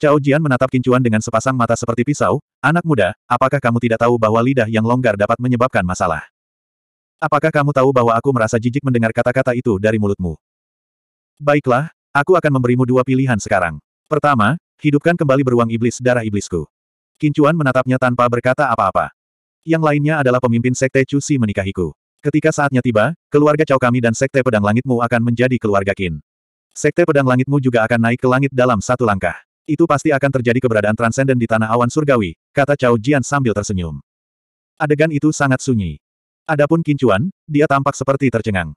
Cao Jian menatap Kincuan dengan sepasang mata seperti pisau, anak muda, apakah kamu tidak tahu bahwa lidah yang longgar dapat menyebabkan masalah? Apakah kamu tahu bahwa aku merasa jijik mendengar kata-kata itu dari mulutmu? Baiklah, aku akan memberimu dua pilihan sekarang. Pertama, hidupkan kembali beruang iblis darah iblisku. Kincuan menatapnya tanpa berkata apa-apa. Yang lainnya adalah pemimpin Sekte Chu Si menikahiku. Ketika saatnya tiba, keluarga Cao kami dan Sekte Pedang Langitmu akan menjadi keluarga Qin. Sekte Pedang Langitmu juga akan naik ke langit dalam satu langkah. Itu pasti akan terjadi keberadaan transenden di tanah awan surgawi, kata Cao Jian sambil tersenyum. Adegan itu sangat sunyi. Adapun Kincuan, dia tampak seperti tercengang.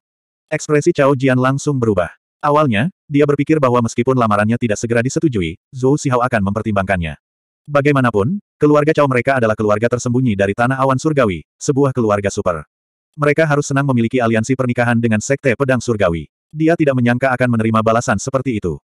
Ekspresi Cao Jian langsung berubah. Awalnya, dia berpikir bahwa meskipun lamarannya tidak segera disetujui, Zhou Xiao akan mempertimbangkannya. Bagaimanapun, Keluarga Cao mereka adalah keluarga tersembunyi dari Tanah Awan Surgawi, sebuah keluarga super. Mereka harus senang memiliki aliansi pernikahan dengan Sekte Pedang Surgawi. Dia tidak menyangka akan menerima balasan seperti itu.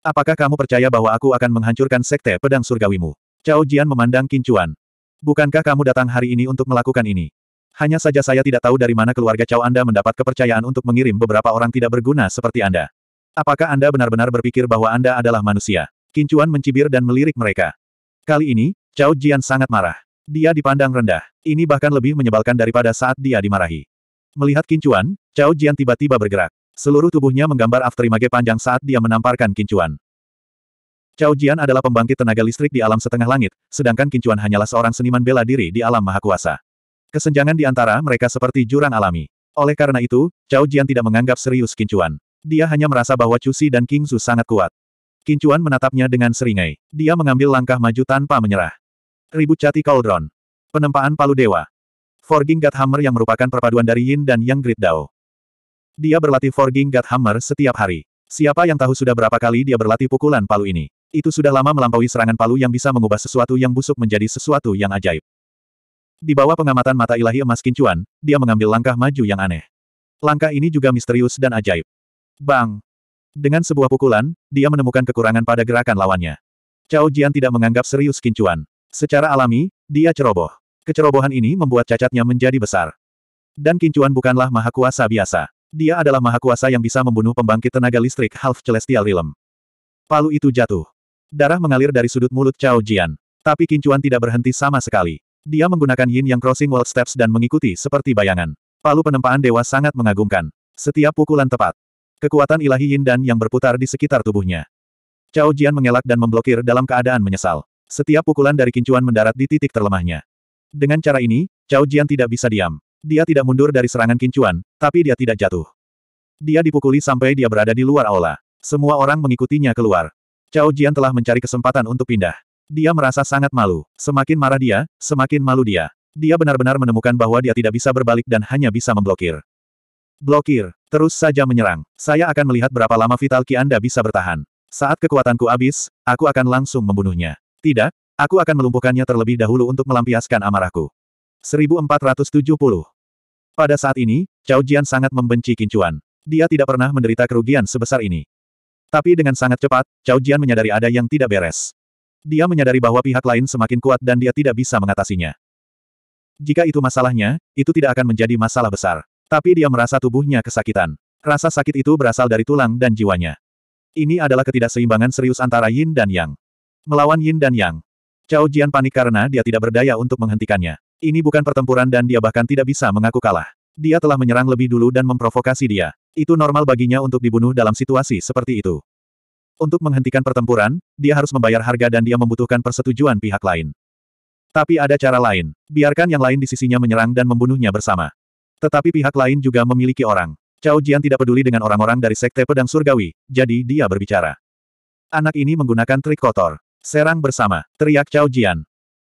Apakah kamu percaya bahwa aku akan menghancurkan Sekte Pedang Surgawimu? Cao Jian memandang Kincuan. Bukankah kamu datang hari ini untuk melakukan ini? Hanya saja saya tidak tahu dari mana keluarga Cao Anda mendapat kepercayaan untuk mengirim beberapa orang tidak berguna seperti Anda. Apakah Anda benar-benar berpikir bahwa Anda adalah manusia? Kincuan mencibir dan melirik mereka. Kali ini, Cao Jian sangat marah. Dia dipandang rendah. Ini bahkan lebih menyebalkan daripada saat dia dimarahi. Melihat kincuan, Cao Jian tiba-tiba bergerak. Seluruh tubuhnya menggambar afterimage panjang saat dia menamparkan kincuan. Cao Jian adalah pembangkit tenaga listrik di alam setengah langit, sedangkan kincuan hanyalah seorang seniman bela diri di alam maha kuasa. Kesenjangan di antara mereka seperti jurang alami. Oleh karena itu, Cao Jian tidak menganggap serius kincuan. Dia hanya merasa bahwa Cusi dan King Su sangat kuat. Kincuan menatapnya dengan seringai. Dia mengambil langkah maju tanpa menyerah. Ribut Cati Cauldron. Penempaan Palu Dewa. Forging God Hammer yang merupakan perpaduan dari Yin dan Yang Great Dao. Dia berlatih Forging God Hammer setiap hari. Siapa yang tahu sudah berapa kali dia berlatih pukulan palu ini. Itu sudah lama melampaui serangan palu yang bisa mengubah sesuatu yang busuk menjadi sesuatu yang ajaib. Di bawah pengamatan mata ilahi emas kincuan, dia mengambil langkah maju yang aneh. Langkah ini juga misterius dan ajaib. Bang! Dengan sebuah pukulan, dia menemukan kekurangan pada gerakan lawannya. Cao Jian tidak menganggap serius kincuan. Secara alami, dia ceroboh. Kecerobohan ini membuat cacatnya menjadi besar. Dan Kincuan bukanlah maha kuasa biasa. Dia adalah maha kuasa yang bisa membunuh pembangkit tenaga listrik Half Celestial Realm. Palu itu jatuh. Darah mengalir dari sudut mulut Cao Jian. Tapi Kincuan tidak berhenti sama sekali. Dia menggunakan yin yang crossing World steps dan mengikuti seperti bayangan. Palu penempaan dewa sangat mengagumkan. Setiap pukulan tepat. Kekuatan ilahi yin dan yang berputar di sekitar tubuhnya. Cao Jian mengelak dan memblokir dalam keadaan menyesal. Setiap pukulan dari kincuan mendarat di titik terlemahnya. Dengan cara ini, Cao Jian tidak bisa diam. Dia tidak mundur dari serangan kincuan, tapi dia tidak jatuh. Dia dipukuli sampai dia berada di luar aula. Semua orang mengikutinya keluar. Cao Jian telah mencari kesempatan untuk pindah. Dia merasa sangat malu. Semakin marah dia, semakin malu dia. Dia benar-benar menemukan bahwa dia tidak bisa berbalik dan hanya bisa memblokir. Blokir. Terus saja menyerang. Saya akan melihat berapa lama vital ki Anda bisa bertahan. Saat kekuatanku habis, aku akan langsung membunuhnya. Tidak, aku akan melumpuhkannya terlebih dahulu untuk melampiaskan amarahku. 1470 Pada saat ini, Cao Jian sangat membenci kincuan. Dia tidak pernah menderita kerugian sebesar ini. Tapi dengan sangat cepat, Cao Jian menyadari ada yang tidak beres. Dia menyadari bahwa pihak lain semakin kuat dan dia tidak bisa mengatasinya. Jika itu masalahnya, itu tidak akan menjadi masalah besar. Tapi dia merasa tubuhnya kesakitan. Rasa sakit itu berasal dari tulang dan jiwanya. Ini adalah ketidakseimbangan serius antara yin dan yang. Melawan Yin dan Yang. Cao Jian panik karena dia tidak berdaya untuk menghentikannya. Ini bukan pertempuran dan dia bahkan tidak bisa mengaku kalah. Dia telah menyerang lebih dulu dan memprovokasi dia. Itu normal baginya untuk dibunuh dalam situasi seperti itu. Untuk menghentikan pertempuran, dia harus membayar harga dan dia membutuhkan persetujuan pihak lain. Tapi ada cara lain. Biarkan yang lain di sisinya menyerang dan membunuhnya bersama. Tetapi pihak lain juga memiliki orang. Cao Jian tidak peduli dengan orang-orang dari Sekte Pedang Surgawi, jadi dia berbicara. Anak ini menggunakan trik kotor. Serang bersama, teriak Cao Jian.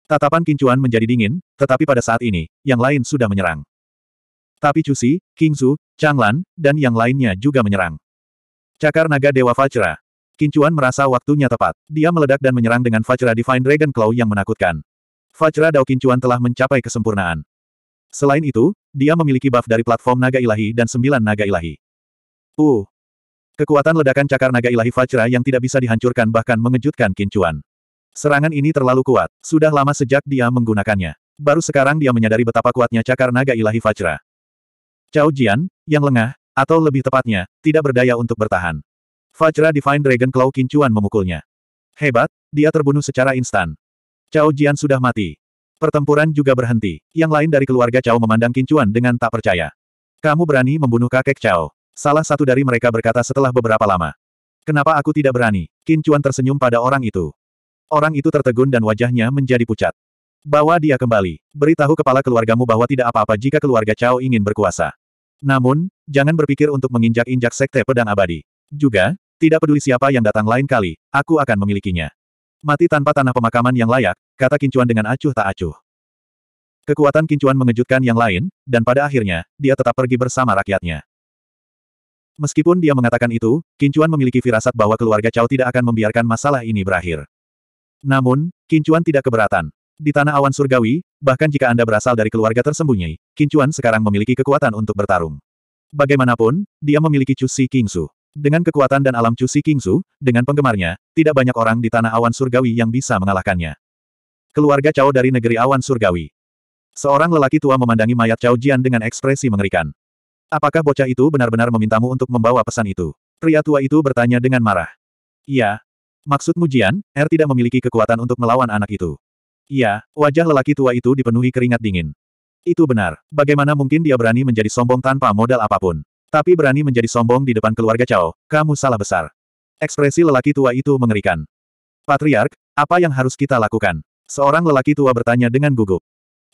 Tatapan Kincuan menjadi dingin, tetapi pada saat ini, yang lain sudah menyerang. Tapi Cusi, King Su, Changlan, dan yang lainnya juga menyerang. Cakar naga Dewa Vajra. Kincuan merasa waktunya tepat. Dia meledak dan menyerang dengan Vajra Divine Dragon Claw yang menakutkan. Vajra Dao Kincuan telah mencapai kesempurnaan. Selain itu, dia memiliki buff dari platform naga ilahi dan sembilan naga ilahi. Uh, Kekuatan ledakan cakar naga ilahi Fajra yang tidak bisa dihancurkan bahkan mengejutkan Kincuan. Serangan ini terlalu kuat, sudah lama sejak dia menggunakannya. Baru sekarang dia menyadari betapa kuatnya cakar naga ilahi Fajra. Cao Jian, yang lengah, atau lebih tepatnya, tidak berdaya untuk bertahan. Fajra Divine Dragon Claw Kincuan memukulnya. Hebat, dia terbunuh secara instan. Cao Jian sudah mati. Pertempuran juga berhenti. Yang lain dari keluarga Cao memandang Kincuan dengan tak percaya. Kamu berani membunuh kakek Cao. Salah satu dari mereka berkata setelah beberapa lama. Kenapa aku tidak berani? Qin Chuan tersenyum pada orang itu. Orang itu tertegun dan wajahnya menjadi pucat. Bawa dia kembali. Beritahu kepala keluargamu bahwa tidak apa-apa jika keluarga Cao ingin berkuasa. Namun, jangan berpikir untuk menginjak-injak sekte pedang abadi. Juga, tidak peduli siapa yang datang lain kali, aku akan memilikinya. Mati tanpa tanah pemakaman yang layak, kata Kincuan dengan acuh tak acuh. Kekuatan Kincuan mengejutkan yang lain, dan pada akhirnya, dia tetap pergi bersama rakyatnya. Meskipun dia mengatakan itu, Kincuan memiliki firasat bahwa keluarga Cao tidak akan membiarkan masalah ini berakhir. Namun, Kincuan tidak keberatan. Di tanah awan surgawi, bahkan jika Anda berasal dari keluarga tersembunyi, Kincuan sekarang memiliki kekuatan untuk bertarung. Bagaimanapun, dia memiliki Cusi Kingsu. Dengan kekuatan dan alam Cusi Kingsu, dengan penggemarnya, tidak banyak orang di tanah awan surgawi yang bisa mengalahkannya. Keluarga Cao dari negeri awan surgawi. Seorang lelaki tua memandangi mayat Cao Jian dengan ekspresi mengerikan. Apakah bocah itu benar-benar memintamu untuk membawa pesan itu? Pria tua itu bertanya dengan marah. Iya. Maksudmu Jian, R er tidak memiliki kekuatan untuk melawan anak itu. Iya, wajah lelaki tua itu dipenuhi keringat dingin. Itu benar. Bagaimana mungkin dia berani menjadi sombong tanpa modal apapun? Tapi berani menjadi sombong di depan keluarga Cao, kamu salah besar. Ekspresi lelaki tua itu mengerikan. Patriark, apa yang harus kita lakukan? Seorang lelaki tua bertanya dengan gugup.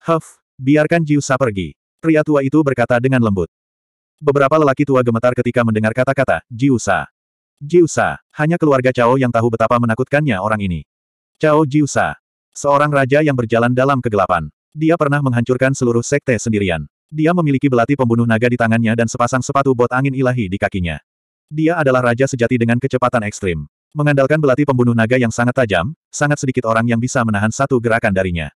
Huff, biarkan Jiusa pergi. Pria tua itu berkata dengan lembut. Beberapa lelaki tua gemetar ketika mendengar kata-kata, Jiusa. Jiusa, hanya keluarga Cao yang tahu betapa menakutkannya orang ini. Cao Jiusa, seorang raja yang berjalan dalam kegelapan. Dia pernah menghancurkan seluruh sekte sendirian. Dia memiliki belati pembunuh naga di tangannya dan sepasang sepatu bot angin ilahi di kakinya. Dia adalah raja sejati dengan kecepatan ekstrim. Mengandalkan belati pembunuh naga yang sangat tajam, sangat sedikit orang yang bisa menahan satu gerakan darinya.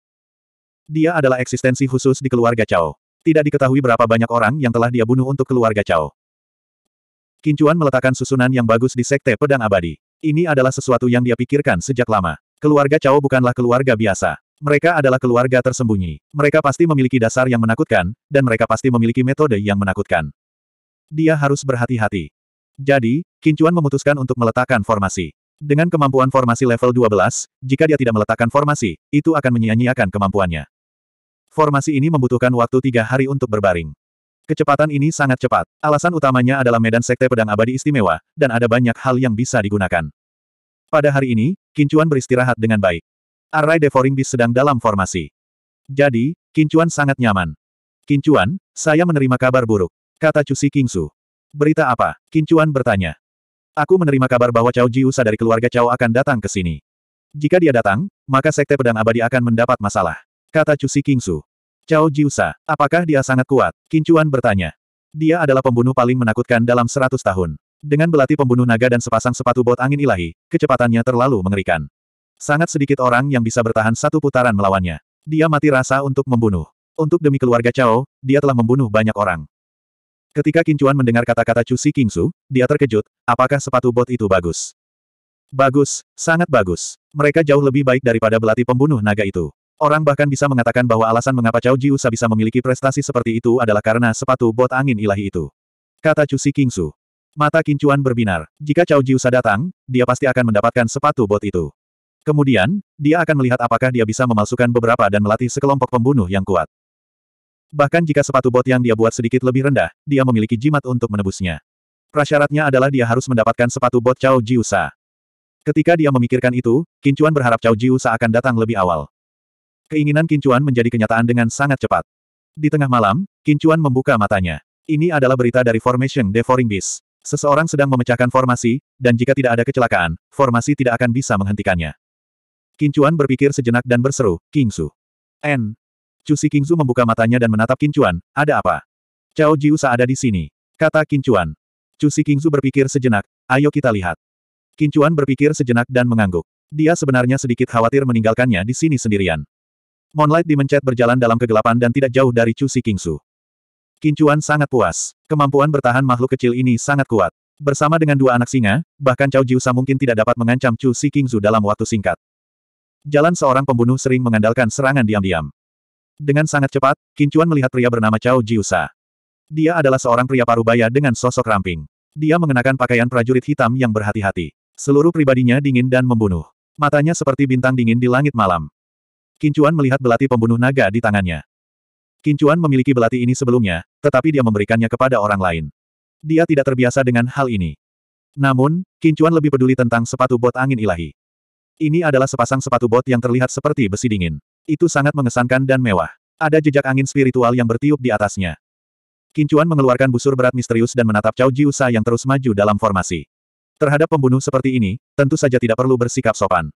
Dia adalah eksistensi khusus di keluarga Cao. Tidak diketahui berapa banyak orang yang telah dia bunuh untuk keluarga Cao. Kincuan meletakkan susunan yang bagus di Sekte Pedang Abadi. Ini adalah sesuatu yang dia pikirkan sejak lama. Keluarga Cao bukanlah keluarga biasa. Mereka adalah keluarga tersembunyi. Mereka pasti memiliki dasar yang menakutkan, dan mereka pasti memiliki metode yang menakutkan. Dia harus berhati-hati. Jadi, Kincuan memutuskan untuk meletakkan formasi. Dengan kemampuan formasi level 12, jika dia tidak meletakkan formasi, itu akan menyia-nyiakan kemampuannya. Formasi ini membutuhkan waktu tiga hari untuk berbaring. Kecepatan ini sangat cepat. Alasan utamanya adalah medan sekte pedang abadi istimewa, dan ada banyak hal yang bisa digunakan. Pada hari ini, Kincuan beristirahat dengan baik. Array Devouring Beast sedang dalam formasi. Jadi, Kincuan sangat nyaman. Kincuan, saya menerima kabar buruk. Kata Cusi Kingsu. Berita apa? Kincuan bertanya. Aku menerima kabar bahwa Cao Jiusa dari keluarga Cao akan datang ke sini. Jika dia datang, maka Sekte Pedang Abadi akan mendapat masalah. Kata Cusi Kingsu. Cao Jiusa, apakah dia sangat kuat? Kincuan bertanya. Dia adalah pembunuh paling menakutkan dalam seratus tahun. Dengan belati pembunuh naga dan sepasang sepatu bot angin ilahi, kecepatannya terlalu mengerikan. Sangat sedikit orang yang bisa bertahan satu putaran melawannya. Dia mati rasa untuk membunuh. Untuk demi keluarga Cao, dia telah membunuh banyak orang. Ketika Kincuan mendengar kata-kata Cusi Kingsu, dia terkejut, apakah sepatu bot itu bagus? Bagus, sangat bagus. Mereka jauh lebih baik daripada belati pembunuh naga itu. Orang bahkan bisa mengatakan bahwa alasan mengapa Cao Jiusa bisa memiliki prestasi seperti itu adalah karena sepatu bot angin ilahi itu. Kata Cusi Kingsu. Mata Kincuan berbinar. Jika Cao Jiusa datang, dia pasti akan mendapatkan sepatu bot itu. Kemudian, dia akan melihat apakah dia bisa memalsukan beberapa dan melatih sekelompok pembunuh yang kuat. Bahkan jika sepatu bot yang dia buat sedikit lebih rendah, dia memiliki jimat untuk menebusnya. Prasyaratnya adalah dia harus mendapatkan sepatu bot Cao Jiusa. Ketika dia memikirkan itu, Kincuan berharap Cao Jiusa akan datang lebih awal. Keinginan Kincuan menjadi kenyataan dengan sangat cepat. Di tengah malam, Kincuan membuka matanya. Ini adalah berita dari Formation Devouring Beast. Seseorang sedang memecahkan formasi, dan jika tidak ada kecelakaan, formasi tidak akan bisa menghentikannya. Kincuan berpikir sejenak dan berseru, Kingsu. N. Cusi Kingsu membuka matanya dan menatap Kincuan, ada apa? Cao Jiusa ada di sini. Kata Kincuan. Cusi Kingsu berpikir sejenak, ayo kita lihat. Kincuan berpikir sejenak dan mengangguk. Dia sebenarnya sedikit khawatir meninggalkannya di sini sendirian. Moonlight Dimencet berjalan dalam kegelapan dan tidak jauh dari Chu Si Kingsu. Kincuan sangat puas. Kemampuan bertahan makhluk kecil ini sangat kuat. Bersama dengan dua anak singa, bahkan Cao Jiusa mungkin tidak dapat mengancam Chu Si Kingsu dalam waktu singkat. Jalan seorang pembunuh sering mengandalkan serangan diam-diam. Dengan sangat cepat, Kincuan melihat pria bernama Cao Jiusa. Dia adalah seorang pria parubaya dengan sosok ramping. Dia mengenakan pakaian prajurit hitam yang berhati-hati. Seluruh pribadinya dingin dan membunuh. Matanya seperti bintang dingin di langit malam. Kincuan melihat belati pembunuh naga di tangannya. Kincuan memiliki belati ini sebelumnya, tetapi dia memberikannya kepada orang lain. Dia tidak terbiasa dengan hal ini. Namun, Kincuan lebih peduli tentang sepatu bot angin ilahi. Ini adalah sepasang sepatu bot yang terlihat seperti besi dingin. Itu sangat mengesankan dan mewah. Ada jejak angin spiritual yang bertiup di atasnya. Kincuan mengeluarkan busur berat misterius dan menatap Cao Jiusa yang terus maju dalam formasi. Terhadap pembunuh seperti ini, tentu saja tidak perlu bersikap sopan.